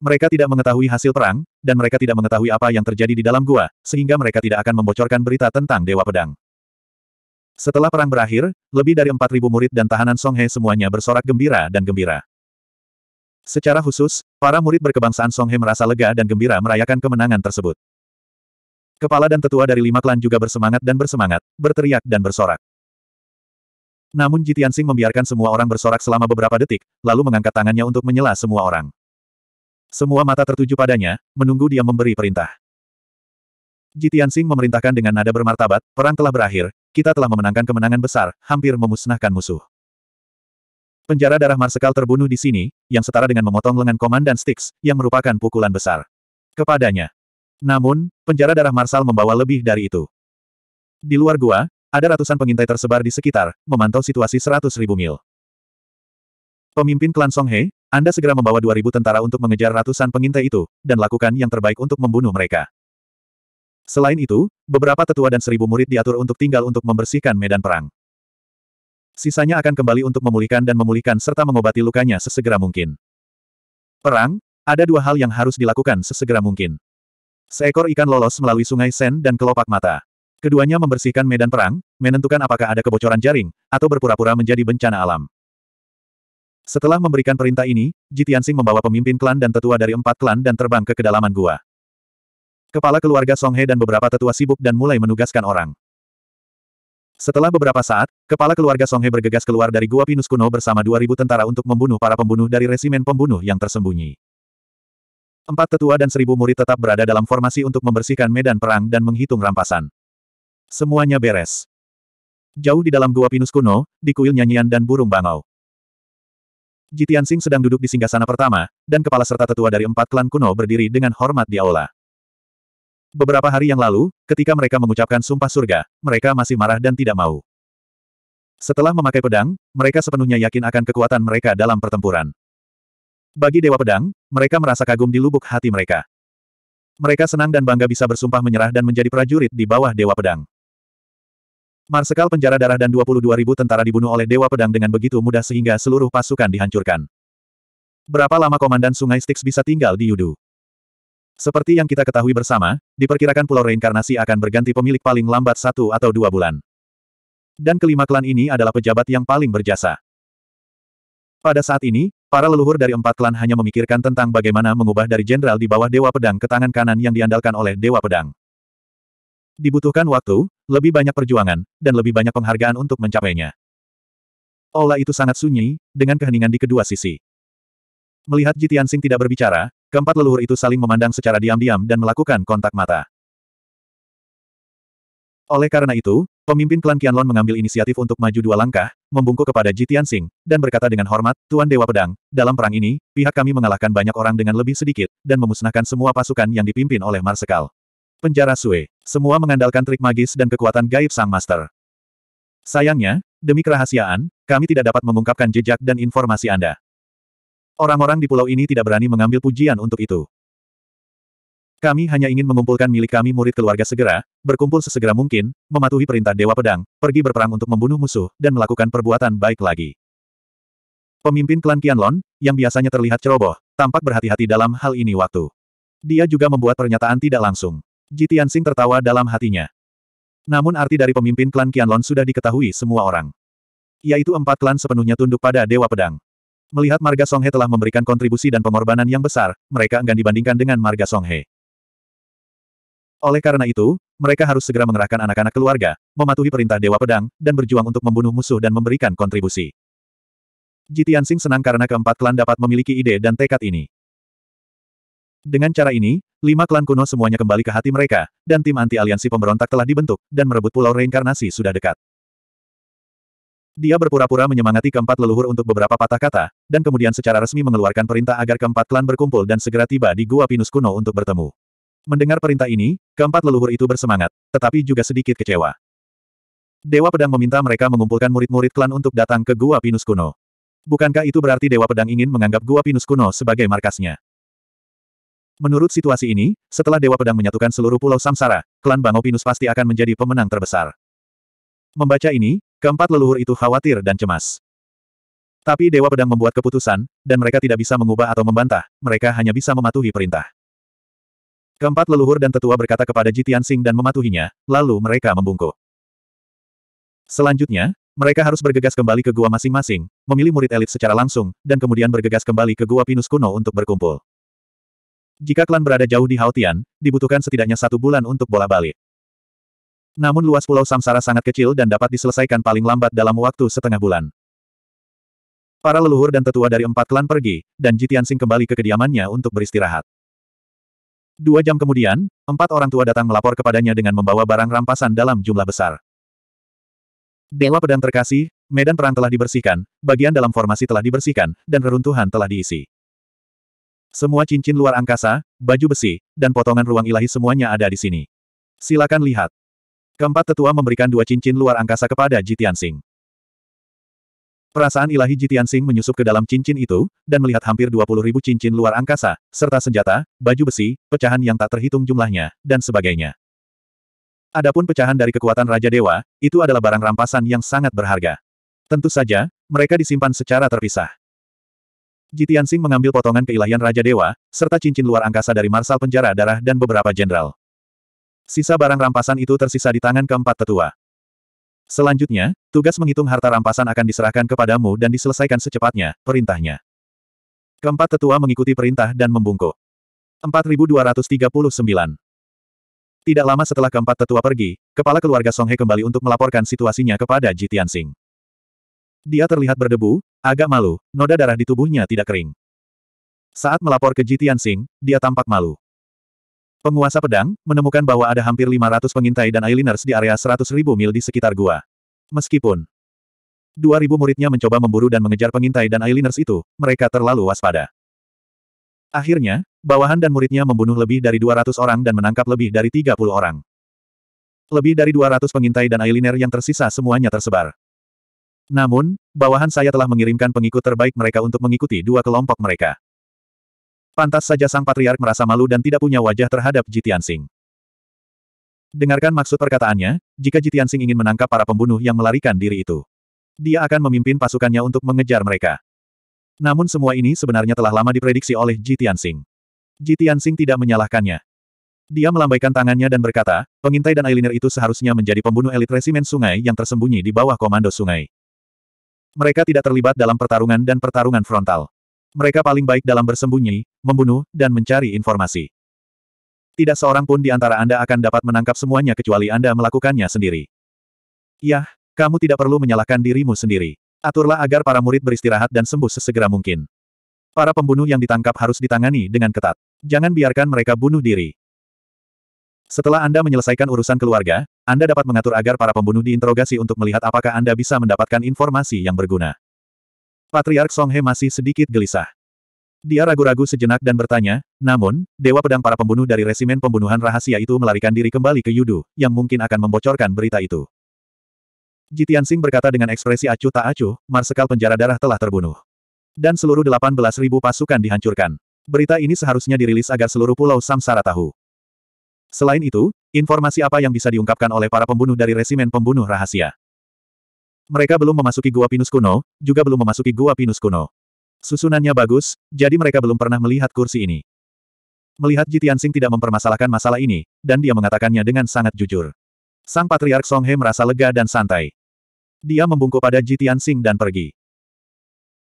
Mereka tidak mengetahui hasil perang, dan mereka tidak mengetahui apa yang terjadi di dalam gua, sehingga mereka tidak akan membocorkan berita tentang Dewa Pedang. Setelah perang berakhir, lebih dari 4.000 murid dan tahanan Songhe semuanya bersorak gembira dan gembira. Secara khusus, para murid berkebangsaan Songhe merasa lega dan gembira merayakan kemenangan tersebut. Kepala dan tetua dari lima klan juga bersemangat dan bersemangat, berteriak dan bersorak. Namun Jitiansing membiarkan semua orang bersorak selama beberapa detik, lalu mengangkat tangannya untuk menyela semua orang. Semua mata tertuju padanya, menunggu dia memberi perintah. Jitiansing memerintahkan dengan nada bermartabat, perang telah berakhir, kita telah memenangkan kemenangan besar, hampir memusnahkan musuh. Penjara darah Marsekal terbunuh di sini, yang setara dengan memotong lengan Komandan Styx, yang merupakan pukulan besar. Kepadanya. Namun, penjara darah Marsal membawa lebih dari itu. Di luar gua, ada ratusan pengintai tersebar di sekitar, memantau situasi seratus ribu mil. Pemimpin klan Songhe, anda segera membawa 2000 tentara untuk mengejar ratusan pengintai itu, dan lakukan yang terbaik untuk membunuh mereka. Selain itu, beberapa tetua dan seribu murid diatur untuk tinggal untuk membersihkan medan perang. Sisanya akan kembali untuk memulihkan dan memulihkan serta mengobati lukanya sesegera mungkin. Perang, ada dua hal yang harus dilakukan sesegera mungkin. Seekor ikan lolos melalui sungai Sen dan kelopak mata. Keduanya membersihkan medan perang, menentukan apakah ada kebocoran jaring, atau berpura-pura menjadi bencana alam. Setelah memberikan perintah ini, Jitiansing membawa pemimpin klan dan tetua dari empat klan dan terbang ke kedalaman gua. Kepala keluarga Songhe dan beberapa tetua sibuk dan mulai menugaskan orang. Setelah beberapa saat, kepala keluarga Songhe bergegas keluar dari Gua Pinus kuno bersama 2.000 tentara untuk membunuh para pembunuh dari resimen pembunuh yang tersembunyi. Empat tetua dan seribu murid tetap berada dalam formasi untuk membersihkan medan perang dan menghitung rampasan. Semuanya beres. Jauh di dalam Gua Pinus kuno, di kuil nyanyian dan burung bangau. Jitian Sing sedang duduk di singgasana pertama, dan kepala serta tetua dari empat klan kuno berdiri dengan hormat di aula. Beberapa hari yang lalu, ketika mereka mengucapkan sumpah surga, mereka masih marah dan tidak mau. Setelah memakai pedang, mereka sepenuhnya yakin akan kekuatan mereka dalam pertempuran. Bagi Dewa Pedang, mereka merasa kagum di lubuk hati mereka. Mereka senang dan bangga bisa bersumpah menyerah dan menjadi prajurit di bawah Dewa Pedang. Marsekal penjara darah dan 22.000 tentara dibunuh oleh Dewa Pedang dengan begitu mudah sehingga seluruh pasukan dihancurkan. Berapa lama Komandan Sungai Styx bisa tinggal di Yudu? Seperti yang kita ketahui bersama, diperkirakan pulau reinkarnasi akan berganti pemilik paling lambat satu atau dua bulan. Dan kelima klan ini adalah pejabat yang paling berjasa. Pada saat ini, para leluhur dari empat klan hanya memikirkan tentang bagaimana mengubah dari jenderal di bawah Dewa Pedang ke tangan kanan yang diandalkan oleh Dewa Pedang. Dibutuhkan waktu, lebih banyak perjuangan, dan lebih banyak penghargaan untuk mencapainya. Aula itu sangat sunyi, dengan keheningan di kedua sisi. Melihat Jitian Sing tidak berbicara, keempat leluhur itu saling memandang secara diam-diam dan melakukan kontak mata. Oleh karena itu, pemimpin klan Qianlong mengambil inisiatif untuk maju dua langkah, membungkuk kepada Jitian Sing, dan berkata dengan hormat, Tuan Dewa Pedang, dalam perang ini, pihak kami mengalahkan banyak orang dengan lebih sedikit, dan memusnahkan semua pasukan yang dipimpin oleh Marsekal. Penjara Sue. Semua mengandalkan trik magis dan kekuatan gaib Sang Master. Sayangnya, demi kerahasiaan, kami tidak dapat mengungkapkan jejak dan informasi Anda. Orang-orang di pulau ini tidak berani mengambil pujian untuk itu. Kami hanya ingin mengumpulkan milik kami murid keluarga segera, berkumpul sesegera mungkin, mematuhi perintah Dewa Pedang, pergi berperang untuk membunuh musuh, dan melakukan perbuatan baik lagi. Pemimpin klan Qianlon, yang biasanya terlihat ceroboh, tampak berhati-hati dalam hal ini waktu. Dia juga membuat pernyataan tidak langsung. Ji Tianxing tertawa dalam hatinya. Namun arti dari pemimpin klan Qianlong sudah diketahui semua orang. Yaitu empat klan sepenuhnya tunduk pada Dewa Pedang. Melihat Marga Songhe telah memberikan kontribusi dan pengorbanan yang besar, mereka enggan dibandingkan dengan Marga Songhe. Oleh karena itu, mereka harus segera mengerahkan anak-anak keluarga, mematuhi perintah Dewa Pedang, dan berjuang untuk membunuh musuh dan memberikan kontribusi. Ji Tianxing senang karena keempat klan dapat memiliki ide dan tekad ini. Dengan cara ini, Lima klan kuno semuanya kembali ke hati mereka, dan tim anti-aliansi pemberontak telah dibentuk, dan merebut pulau reinkarnasi sudah dekat. Dia berpura-pura menyemangati keempat leluhur untuk beberapa patah kata, dan kemudian secara resmi mengeluarkan perintah agar keempat klan berkumpul dan segera tiba di Gua Pinus Kuno untuk bertemu. Mendengar perintah ini, keempat leluhur itu bersemangat, tetapi juga sedikit kecewa. Dewa Pedang meminta mereka mengumpulkan murid-murid klan untuk datang ke Gua Pinus Kuno. Bukankah itu berarti Dewa Pedang ingin menganggap Gua Pinus Kuno sebagai markasnya? Menurut situasi ini, setelah Dewa Pedang menyatukan seluruh pulau Samsara, klan Bangopinus pasti akan menjadi pemenang terbesar. Membaca ini, keempat leluhur itu khawatir dan cemas. Tapi Dewa Pedang membuat keputusan, dan mereka tidak bisa mengubah atau membantah, mereka hanya bisa mematuhi perintah. Keempat leluhur dan tetua berkata kepada Jitian Sing dan mematuhinya, lalu mereka membungkuk. Selanjutnya, mereka harus bergegas kembali ke gua masing-masing, memilih murid elit secara langsung, dan kemudian bergegas kembali ke gua Pinus kuno untuk berkumpul. Jika klan berada jauh di Haotian, dibutuhkan setidaknya satu bulan untuk bola balik. Namun luas pulau Samsara sangat kecil dan dapat diselesaikan paling lambat dalam waktu setengah bulan. Para leluhur dan tetua dari empat klan pergi, dan Jitian Sing kembali ke kediamannya untuk beristirahat. Dua jam kemudian, empat orang tua datang melapor kepadanya dengan membawa barang rampasan dalam jumlah besar. Dewa pedang terkasih, medan perang telah dibersihkan, bagian dalam formasi telah dibersihkan, dan reruntuhan telah diisi. Semua cincin luar angkasa, baju besi, dan potongan ruang ilahi semuanya ada di sini. Silakan lihat. Keempat tetua memberikan dua cincin luar angkasa kepada Jitiansing. Perasaan ilahi Jitiansing menyusup ke dalam cincin itu, dan melihat hampir 20 ribu cincin luar angkasa, serta senjata, baju besi, pecahan yang tak terhitung jumlahnya, dan sebagainya. Adapun pecahan dari kekuatan Raja Dewa, itu adalah barang rampasan yang sangat berharga. Tentu saja, mereka disimpan secara terpisah. Jitian Sing mengambil potongan keilahian Raja Dewa, serta cincin luar angkasa dari Marsal Penjara Darah dan beberapa jenderal. Sisa barang rampasan itu tersisa di tangan keempat tetua. Selanjutnya, tugas menghitung harta rampasan akan diserahkan kepadamu dan diselesaikan secepatnya, perintahnya. Keempat tetua mengikuti perintah dan membungkuk. 4239 Tidak lama setelah keempat tetua pergi, kepala keluarga Song He kembali untuk melaporkan situasinya kepada Jitian Singh. Dia terlihat berdebu, agak malu, noda darah di tubuhnya tidak kering. Saat melapor ke Jitian Singh, dia tampak malu. Penguasa pedang, menemukan bahwa ada hampir 500 pengintai dan eyeliners di area 100.000 mil di sekitar gua. Meskipun 2.000 muridnya mencoba memburu dan mengejar pengintai dan eyeliners itu, mereka terlalu waspada. Akhirnya, bawahan dan muridnya membunuh lebih dari 200 orang dan menangkap lebih dari 30 orang. Lebih dari 200 pengintai dan eyeliner yang tersisa semuanya tersebar. Namun, bawahan saya telah mengirimkan pengikut terbaik mereka untuk mengikuti dua kelompok mereka. Pantas saja sang patriark merasa malu dan tidak punya wajah terhadap Jitian Singh. Dengarkan maksud perkataannya, jika Jitian Singh ingin menangkap para pembunuh yang melarikan diri itu. Dia akan memimpin pasukannya untuk mengejar mereka. Namun semua ini sebenarnya telah lama diprediksi oleh Jitian Singh. Jitian Singh tidak menyalahkannya. Dia melambaikan tangannya dan berkata, pengintai dan eyeliner itu seharusnya menjadi pembunuh elit resimen sungai yang tersembunyi di bawah komando sungai. Mereka tidak terlibat dalam pertarungan dan pertarungan frontal. Mereka paling baik dalam bersembunyi, membunuh, dan mencari informasi. Tidak seorang pun di antara Anda akan dapat menangkap semuanya kecuali Anda melakukannya sendiri. Yah, kamu tidak perlu menyalahkan dirimu sendiri. Aturlah agar para murid beristirahat dan sembuh sesegera mungkin. Para pembunuh yang ditangkap harus ditangani dengan ketat. Jangan biarkan mereka bunuh diri. Setelah Anda menyelesaikan urusan keluarga, Anda dapat mengatur agar para pembunuh diinterogasi untuk melihat apakah Anda bisa mendapatkan informasi yang berguna. Patriark Song He masih sedikit gelisah. Dia ragu-ragu sejenak dan bertanya, namun, Dewa Pedang para pembunuh dari resimen pembunuhan rahasia itu melarikan diri kembali ke Yudu, yang mungkin akan membocorkan berita itu. Jitian Singh berkata dengan ekspresi acuh tak acuh, Marsekal penjara darah telah terbunuh. Dan seluruh 18.000 pasukan dihancurkan. Berita ini seharusnya dirilis agar seluruh pulau Samsara tahu. Selain itu, informasi apa yang bisa diungkapkan oleh para pembunuh dari resimen pembunuh rahasia? Mereka belum memasuki gua pinus kuno, juga belum memasuki gua pinus kuno. Susunannya bagus, jadi mereka belum pernah melihat kursi ini. Melihat Jitian Sing tidak mempermasalahkan masalah ini, dan dia mengatakannya dengan sangat jujur. Sang Patriark Song merasa lega dan santai. Dia membungkuk pada Jitian Sing dan pergi.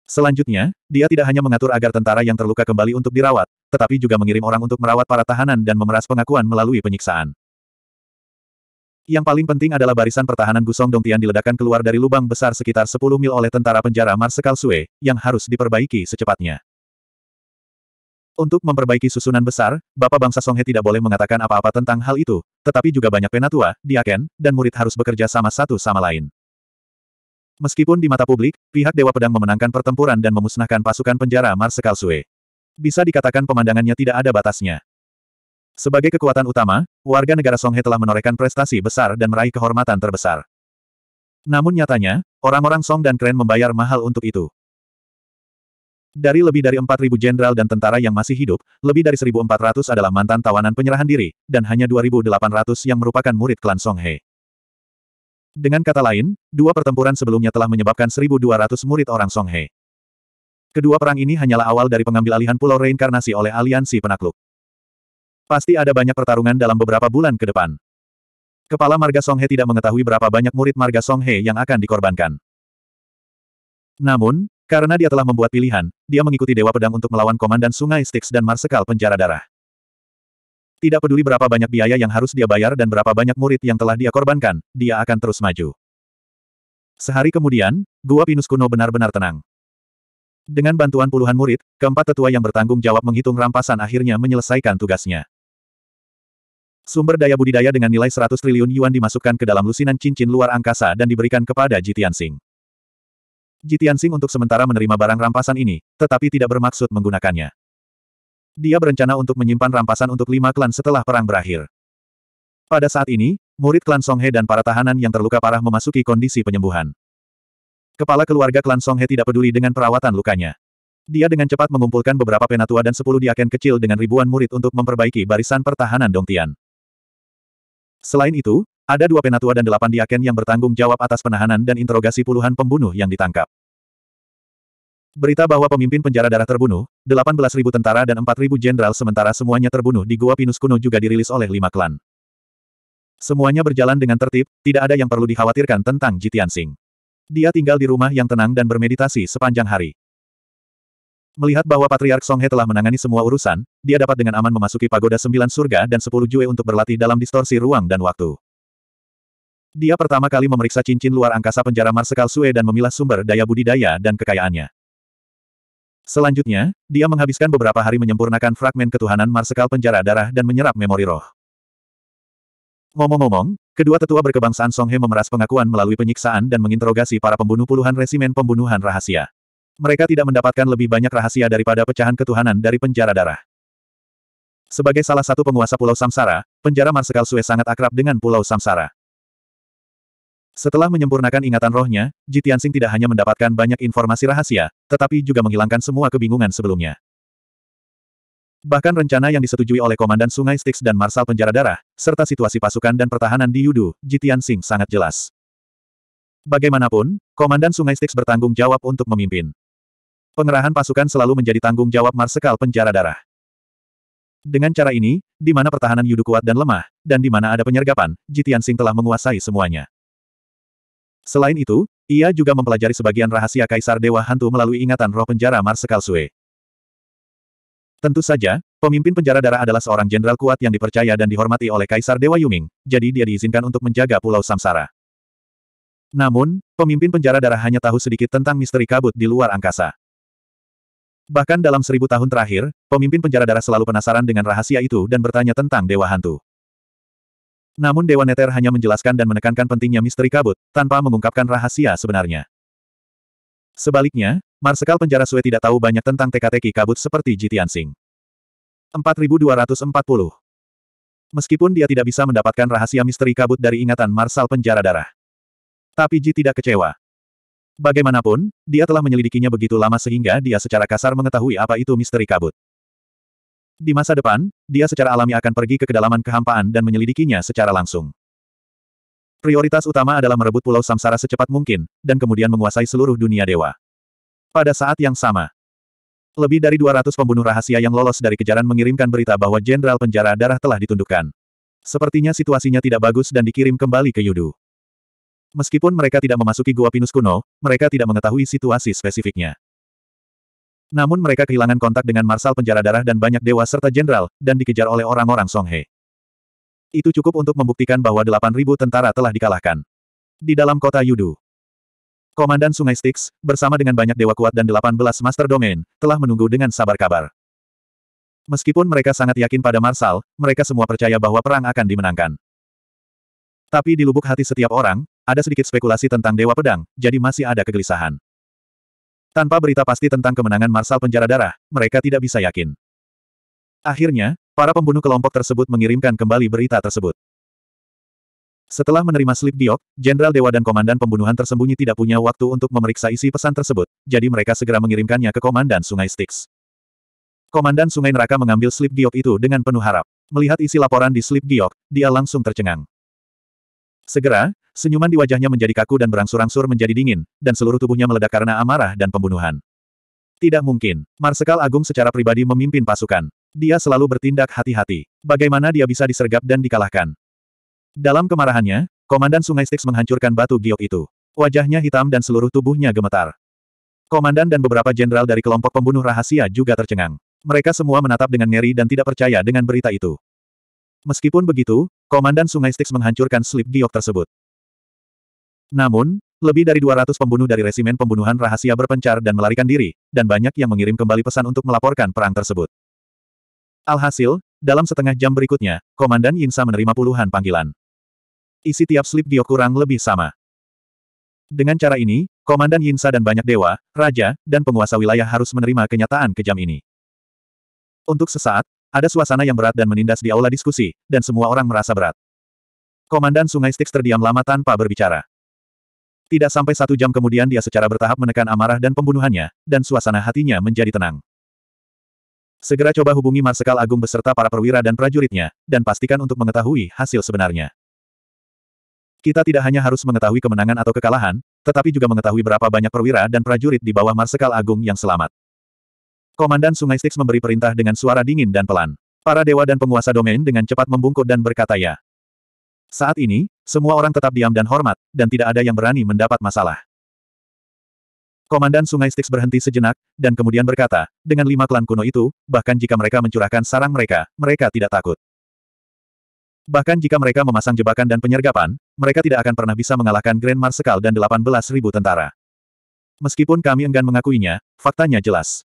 Selanjutnya, dia tidak hanya mengatur agar tentara yang terluka kembali untuk dirawat, tetapi juga mengirim orang untuk merawat para tahanan dan memeras pengakuan melalui penyiksaan. Yang paling penting adalah barisan pertahanan Gusong Dongtian diledakkan keluar dari lubang besar sekitar 10 mil oleh tentara penjara Marsekal Sue, yang harus diperbaiki secepatnya. Untuk memperbaiki susunan besar, Bapak Bangsa Songhe tidak boleh mengatakan apa-apa tentang hal itu, tetapi juga banyak penatua, diaken, dan murid harus bekerja sama satu sama lain. Meskipun di mata publik, pihak Dewa Pedang memenangkan pertempuran dan memusnahkan pasukan penjara Marsekal Sue bisa dikatakan pemandangannya tidak ada batasnya. Sebagai kekuatan utama, warga negara Songhe telah menorehkan prestasi besar dan meraih kehormatan terbesar. Namun nyatanya, orang-orang Song dan Kren membayar mahal untuk itu. Dari lebih dari 4.000 jenderal dan tentara yang masih hidup, lebih dari 1.400 adalah mantan tawanan penyerahan diri, dan hanya 2.800 yang merupakan murid klan Songhe. Dengan kata lain, dua pertempuran sebelumnya telah menyebabkan 1.200 murid orang Songhe. Kedua perang ini hanyalah awal dari pengambil alihan pulau reinkarnasi oleh aliansi penakluk. Pasti ada banyak pertarungan dalam beberapa bulan ke depan. Kepala Marga Songhe tidak mengetahui berapa banyak murid Marga Songhe yang akan dikorbankan. Namun, karena dia telah membuat pilihan, dia mengikuti Dewa Pedang untuk melawan Komandan Sungai Styx dan Marsekal Penjara Darah. Tidak peduli berapa banyak biaya yang harus dia bayar dan berapa banyak murid yang telah dia korbankan, dia akan terus maju. Sehari kemudian, Gua Pinus kuno benar-benar tenang. Dengan bantuan puluhan murid, keempat tetua yang bertanggung jawab menghitung rampasan akhirnya menyelesaikan tugasnya. Sumber daya budidaya dengan nilai 100 triliun yuan dimasukkan ke dalam lusinan cincin luar angkasa dan diberikan kepada Jitian Sing. Jitian Sing untuk sementara menerima barang rampasan ini, tetapi tidak bermaksud menggunakannya. Dia berencana untuk menyimpan rampasan untuk lima klan setelah perang berakhir. Pada saat ini, murid klan Songhe dan para tahanan yang terluka parah memasuki kondisi penyembuhan. Kepala keluarga klan He tidak peduli dengan perawatan lukanya. Dia dengan cepat mengumpulkan beberapa penatua dan sepuluh diaken kecil dengan ribuan murid untuk memperbaiki barisan pertahanan Dong Tian. Selain itu, ada dua penatua dan delapan diaken yang bertanggung jawab atas penahanan dan interogasi puluhan pembunuh yang ditangkap. Berita bahwa pemimpin penjara darah terbunuh, 18.000 tentara dan 4.000 jenderal sementara semuanya terbunuh di Gua Pinus Kuno juga dirilis oleh lima klan. Semuanya berjalan dengan tertib, tidak ada yang perlu dikhawatirkan tentang Jitian Sing. Dia tinggal di rumah yang tenang dan bermeditasi sepanjang hari. Melihat bahwa Patriark Songhe telah menangani semua urusan, dia dapat dengan aman memasuki pagoda sembilan surga dan sepuluh jue untuk berlatih dalam distorsi ruang dan waktu. Dia pertama kali memeriksa cincin luar angkasa penjara Marsekal Sue dan memilah sumber daya budidaya dan kekayaannya. Selanjutnya, dia menghabiskan beberapa hari menyempurnakan fragmen ketuhanan Marsekal penjara darah dan menyerap memori roh. Ngomong-ngomong, Kedua tetua berkebangsaan Song He memeras pengakuan melalui penyiksaan dan menginterogasi para pembunuh puluhan resimen pembunuhan rahasia. Mereka tidak mendapatkan lebih banyak rahasia daripada pecahan ketuhanan dari penjara darah. Sebagai salah satu penguasa Pulau Samsara, penjara Marsekal Sue sangat akrab dengan Pulau Samsara. Setelah menyempurnakan ingatan rohnya, Jitiansing tidak hanya mendapatkan banyak informasi rahasia, tetapi juga menghilangkan semua kebingungan sebelumnya. Bahkan rencana yang disetujui oleh Komandan Sungai Styx dan Marsal Penjara Darah, serta situasi pasukan dan pertahanan di Yudu, Jitian Singh sangat jelas. Bagaimanapun, Komandan Sungai Styx bertanggung jawab untuk memimpin. Pengerahan pasukan selalu menjadi tanggung jawab Marsekal Penjara Darah. Dengan cara ini, di mana pertahanan Yudu kuat dan lemah, dan di mana ada penyergapan, Jitian Singh telah menguasai semuanya. Selain itu, ia juga mempelajari sebagian rahasia Kaisar Dewa Hantu melalui ingatan roh penjara Marsekal Sue. Tentu saja, pemimpin penjara darah adalah seorang jenderal kuat yang dipercaya dan dihormati oleh Kaisar Dewa Yuming, jadi dia diizinkan untuk menjaga Pulau Samsara. Namun, pemimpin penjara darah hanya tahu sedikit tentang misteri kabut di luar angkasa. Bahkan dalam seribu tahun terakhir, pemimpin penjara darah selalu penasaran dengan rahasia itu dan bertanya tentang Dewa Hantu. Namun Dewa Neter hanya menjelaskan dan menekankan pentingnya misteri kabut, tanpa mengungkapkan rahasia sebenarnya. Sebaliknya, Marsekal penjara Sue tidak tahu banyak tentang teka-teki kabut seperti Jitian Sing. 4240 Meskipun dia tidak bisa mendapatkan rahasia misteri kabut dari ingatan Marsal penjara darah. Tapi Ji tidak kecewa. Bagaimanapun, dia telah menyelidikinya begitu lama sehingga dia secara kasar mengetahui apa itu misteri kabut. Di masa depan, dia secara alami akan pergi ke kedalaman kehampaan dan menyelidikinya secara langsung. Prioritas utama adalah merebut Pulau Samsara secepat mungkin, dan kemudian menguasai seluruh dunia dewa. Pada saat yang sama, lebih dari 200 pembunuh rahasia yang lolos dari kejaran mengirimkan berita bahwa jenderal penjara darah telah ditundukkan. Sepertinya situasinya tidak bagus dan dikirim kembali ke Yudu. Meskipun mereka tidak memasuki gua pinus kuno, mereka tidak mengetahui situasi spesifiknya. Namun mereka kehilangan kontak dengan marsal penjara darah dan banyak dewa serta jenderal, dan dikejar oleh orang-orang Songhe. Itu cukup untuk membuktikan bahwa 8.000 tentara telah dikalahkan. Di dalam kota Yudu, Komandan Sungai Styx, bersama dengan banyak dewa kuat dan 18 Master Domain, telah menunggu dengan sabar kabar. Meskipun mereka sangat yakin pada Marsal, mereka semua percaya bahwa perang akan dimenangkan. Tapi di lubuk hati setiap orang, ada sedikit spekulasi tentang Dewa Pedang, jadi masih ada kegelisahan. Tanpa berita pasti tentang kemenangan Marsal Penjara Darah, mereka tidak bisa yakin. Akhirnya, para pembunuh kelompok tersebut mengirimkan kembali berita tersebut. Setelah menerima slip biok, Jenderal Dewa dan Komandan Pembunuhan Tersembunyi tidak punya waktu untuk memeriksa isi pesan tersebut, jadi mereka segera mengirimkannya ke Komandan Sungai Styx. Komandan Sungai Neraka mengambil slip giok itu dengan penuh harap. Melihat isi laporan di slip giok, dia langsung tercengang. Segera, senyuman di wajahnya menjadi kaku dan berangsur-angsur menjadi dingin, dan seluruh tubuhnya meledak karena amarah dan pembunuhan. Tidak mungkin, Marsekal Agung secara pribadi memimpin pasukan. Dia selalu bertindak hati-hati. Bagaimana dia bisa disergap dan dikalahkan? Dalam kemarahannya, Komandan Sungai Styx menghancurkan batu giok itu. Wajahnya hitam dan seluruh tubuhnya gemetar. Komandan dan beberapa jenderal dari kelompok pembunuh rahasia juga tercengang. Mereka semua menatap dengan ngeri dan tidak percaya dengan berita itu. Meskipun begitu, Komandan Sungai Styx menghancurkan slip giok tersebut. Namun, lebih dari 200 pembunuh dari resimen pembunuhan rahasia berpencar dan melarikan diri, dan banyak yang mengirim kembali pesan untuk melaporkan perang tersebut. Alhasil, dalam setengah jam berikutnya, Komandan Yinsa menerima puluhan panggilan. Isi tiap slip Gyo kurang lebih sama. Dengan cara ini, Komandan Yinsa dan banyak dewa, raja, dan penguasa wilayah harus menerima kenyataan kejam ini. Untuk sesaat, ada suasana yang berat dan menindas di aula diskusi, dan semua orang merasa berat. Komandan Sungai Styx terdiam lama tanpa berbicara. Tidak sampai satu jam kemudian dia secara bertahap menekan amarah dan pembunuhannya, dan suasana hatinya menjadi tenang. Segera coba hubungi Marsekal Agung beserta para perwira dan prajuritnya, dan pastikan untuk mengetahui hasil sebenarnya. Kita tidak hanya harus mengetahui kemenangan atau kekalahan, tetapi juga mengetahui berapa banyak perwira dan prajurit di bawah Marsekal Agung yang selamat. Komandan Sungai Styx memberi perintah dengan suara dingin dan pelan. Para dewa dan penguasa domain dengan cepat membungkuk dan berkata ya. Saat ini, semua orang tetap diam dan hormat, dan tidak ada yang berani mendapat masalah. Komandan Sungai Styx berhenti sejenak, dan kemudian berkata, dengan lima klan kuno itu, bahkan jika mereka mencurahkan sarang mereka, mereka tidak takut. Bahkan jika mereka memasang jebakan dan penyergapan, mereka tidak akan pernah bisa mengalahkan Grand Marsekal dan 18.000 tentara. Meskipun kami enggan mengakuinya, faktanya jelas.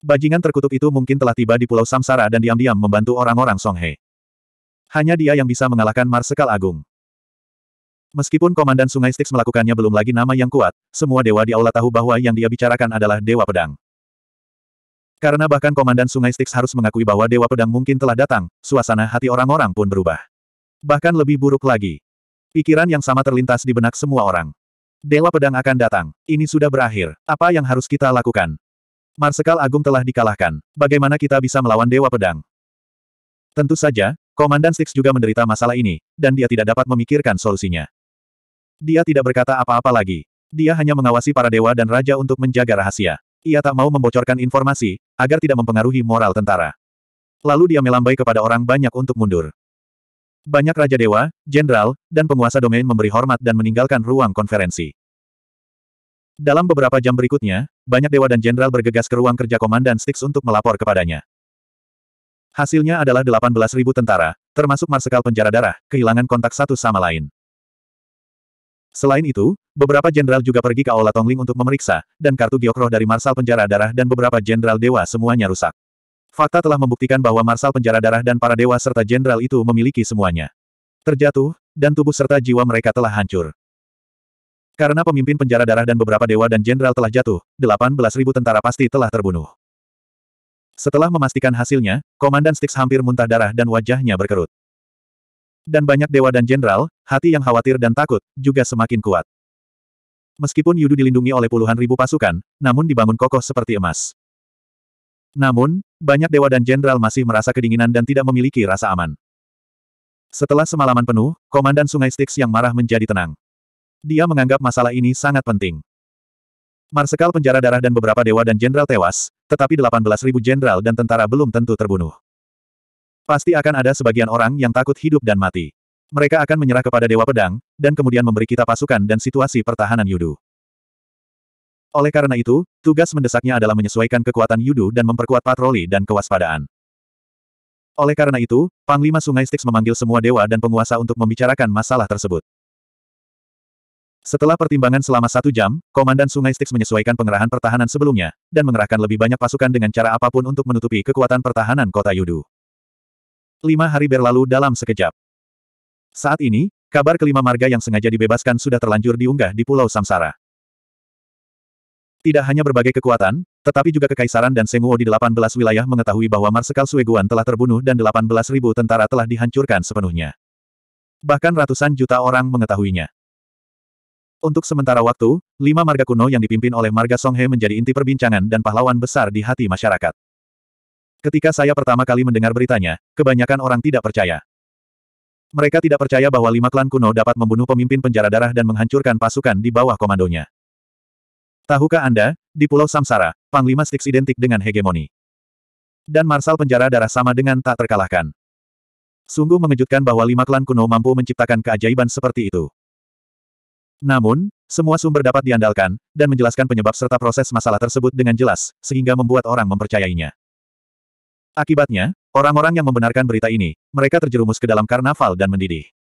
Bajingan terkutuk itu mungkin telah tiba di Pulau Samsara dan diam-diam membantu orang-orang Songhe. Hanya dia yang bisa mengalahkan Marsekal Agung. Meskipun Komandan Sungai Styx melakukannya belum lagi nama yang kuat, semua dewa di aula tahu bahwa yang dia bicarakan adalah Dewa Pedang. Karena bahkan Komandan Sungai Styx harus mengakui bahwa Dewa Pedang mungkin telah datang, suasana hati orang-orang pun berubah. Bahkan lebih buruk lagi. Pikiran yang sama terlintas di benak semua orang. Dewa pedang akan datang. Ini sudah berakhir. Apa yang harus kita lakukan? Marsekal Agung telah dikalahkan. Bagaimana kita bisa melawan Dewa Pedang? Tentu saja, Komandan Six juga menderita masalah ini, dan dia tidak dapat memikirkan solusinya. Dia tidak berkata apa-apa lagi. Dia hanya mengawasi para dewa dan raja untuk menjaga rahasia. Ia tak mau membocorkan informasi, agar tidak mempengaruhi moral tentara. Lalu dia melambai kepada orang banyak untuk mundur. Banyak raja dewa, jenderal, dan penguasa domain memberi hormat dan meninggalkan ruang konferensi. Dalam beberapa jam berikutnya, banyak dewa dan jenderal bergegas ke ruang kerja Komandan Stix untuk melapor kepadanya. Hasilnya adalah 18.000 tentara, termasuk marsekal penjara darah, kehilangan kontak satu sama lain. Selain itu, beberapa jenderal juga pergi ke Aula Tongling untuk memeriksa, dan kartu giokroh dari Marsal Penjara Darah dan beberapa jenderal dewa semuanya rusak. Fakta telah membuktikan bahwa Marsal Penjara Darah dan para dewa serta jenderal itu memiliki semuanya. Terjatuh, dan tubuh serta jiwa mereka telah hancur. Karena pemimpin penjara darah dan beberapa dewa dan jenderal telah jatuh, 18.000 tentara pasti telah terbunuh. Setelah memastikan hasilnya, Komandan Stix hampir muntah darah dan wajahnya berkerut. Dan banyak dewa dan jenderal, hati yang khawatir dan takut, juga semakin kuat. Meskipun Yudu dilindungi oleh puluhan ribu pasukan, namun dibangun kokoh seperti emas. Namun, banyak dewa dan jenderal masih merasa kedinginan dan tidak memiliki rasa aman. Setelah semalaman penuh, Komandan Sungai Styx yang marah menjadi tenang. Dia menganggap masalah ini sangat penting. Marsekal penjara darah dan beberapa dewa dan jenderal tewas, tetapi 18.000 jenderal dan tentara belum tentu terbunuh. Pasti akan ada sebagian orang yang takut hidup dan mati. Mereka akan menyerah kepada Dewa Pedang, dan kemudian memberi kita pasukan dan situasi pertahanan Yudu. Oleh karena itu, tugas mendesaknya adalah menyesuaikan kekuatan Yudu dan memperkuat patroli dan kewaspadaan. Oleh karena itu, Panglima Sungai Styx memanggil semua dewa dan penguasa untuk membicarakan masalah tersebut. Setelah pertimbangan selama satu jam, Komandan Sungai Styx menyesuaikan pengerahan pertahanan sebelumnya, dan mengerahkan lebih banyak pasukan dengan cara apapun untuk menutupi kekuatan pertahanan kota Yudu. Lima hari berlalu dalam sekejap. Saat ini, kabar kelima marga yang sengaja dibebaskan sudah terlanjur diunggah di Pulau Samsara. Tidak hanya berbagai kekuatan, tetapi juga kekaisaran dan Senguo di 18 wilayah mengetahui bahwa Marsekal Sueguan telah terbunuh dan ribu tentara telah dihancurkan sepenuhnya. Bahkan ratusan juta orang mengetahuinya. Untuk sementara waktu, lima marga kuno yang dipimpin oleh marga Songhe menjadi inti perbincangan dan pahlawan besar di hati masyarakat. Ketika saya pertama kali mendengar beritanya, kebanyakan orang tidak percaya. Mereka tidak percaya bahwa lima klan kuno dapat membunuh pemimpin penjara darah dan menghancurkan pasukan di bawah komandonya. Tahukah Anda, di Pulau Samsara, Panglima Styx identik dengan hegemoni. Dan Marsal Penjara Darah sama dengan tak terkalahkan. Sungguh mengejutkan bahwa lima klan kuno mampu menciptakan keajaiban seperti itu. Namun, semua sumber dapat diandalkan, dan menjelaskan penyebab serta proses masalah tersebut dengan jelas, sehingga membuat orang mempercayainya. Akibatnya, orang-orang yang membenarkan berita ini, mereka terjerumus ke dalam karnaval dan mendidih.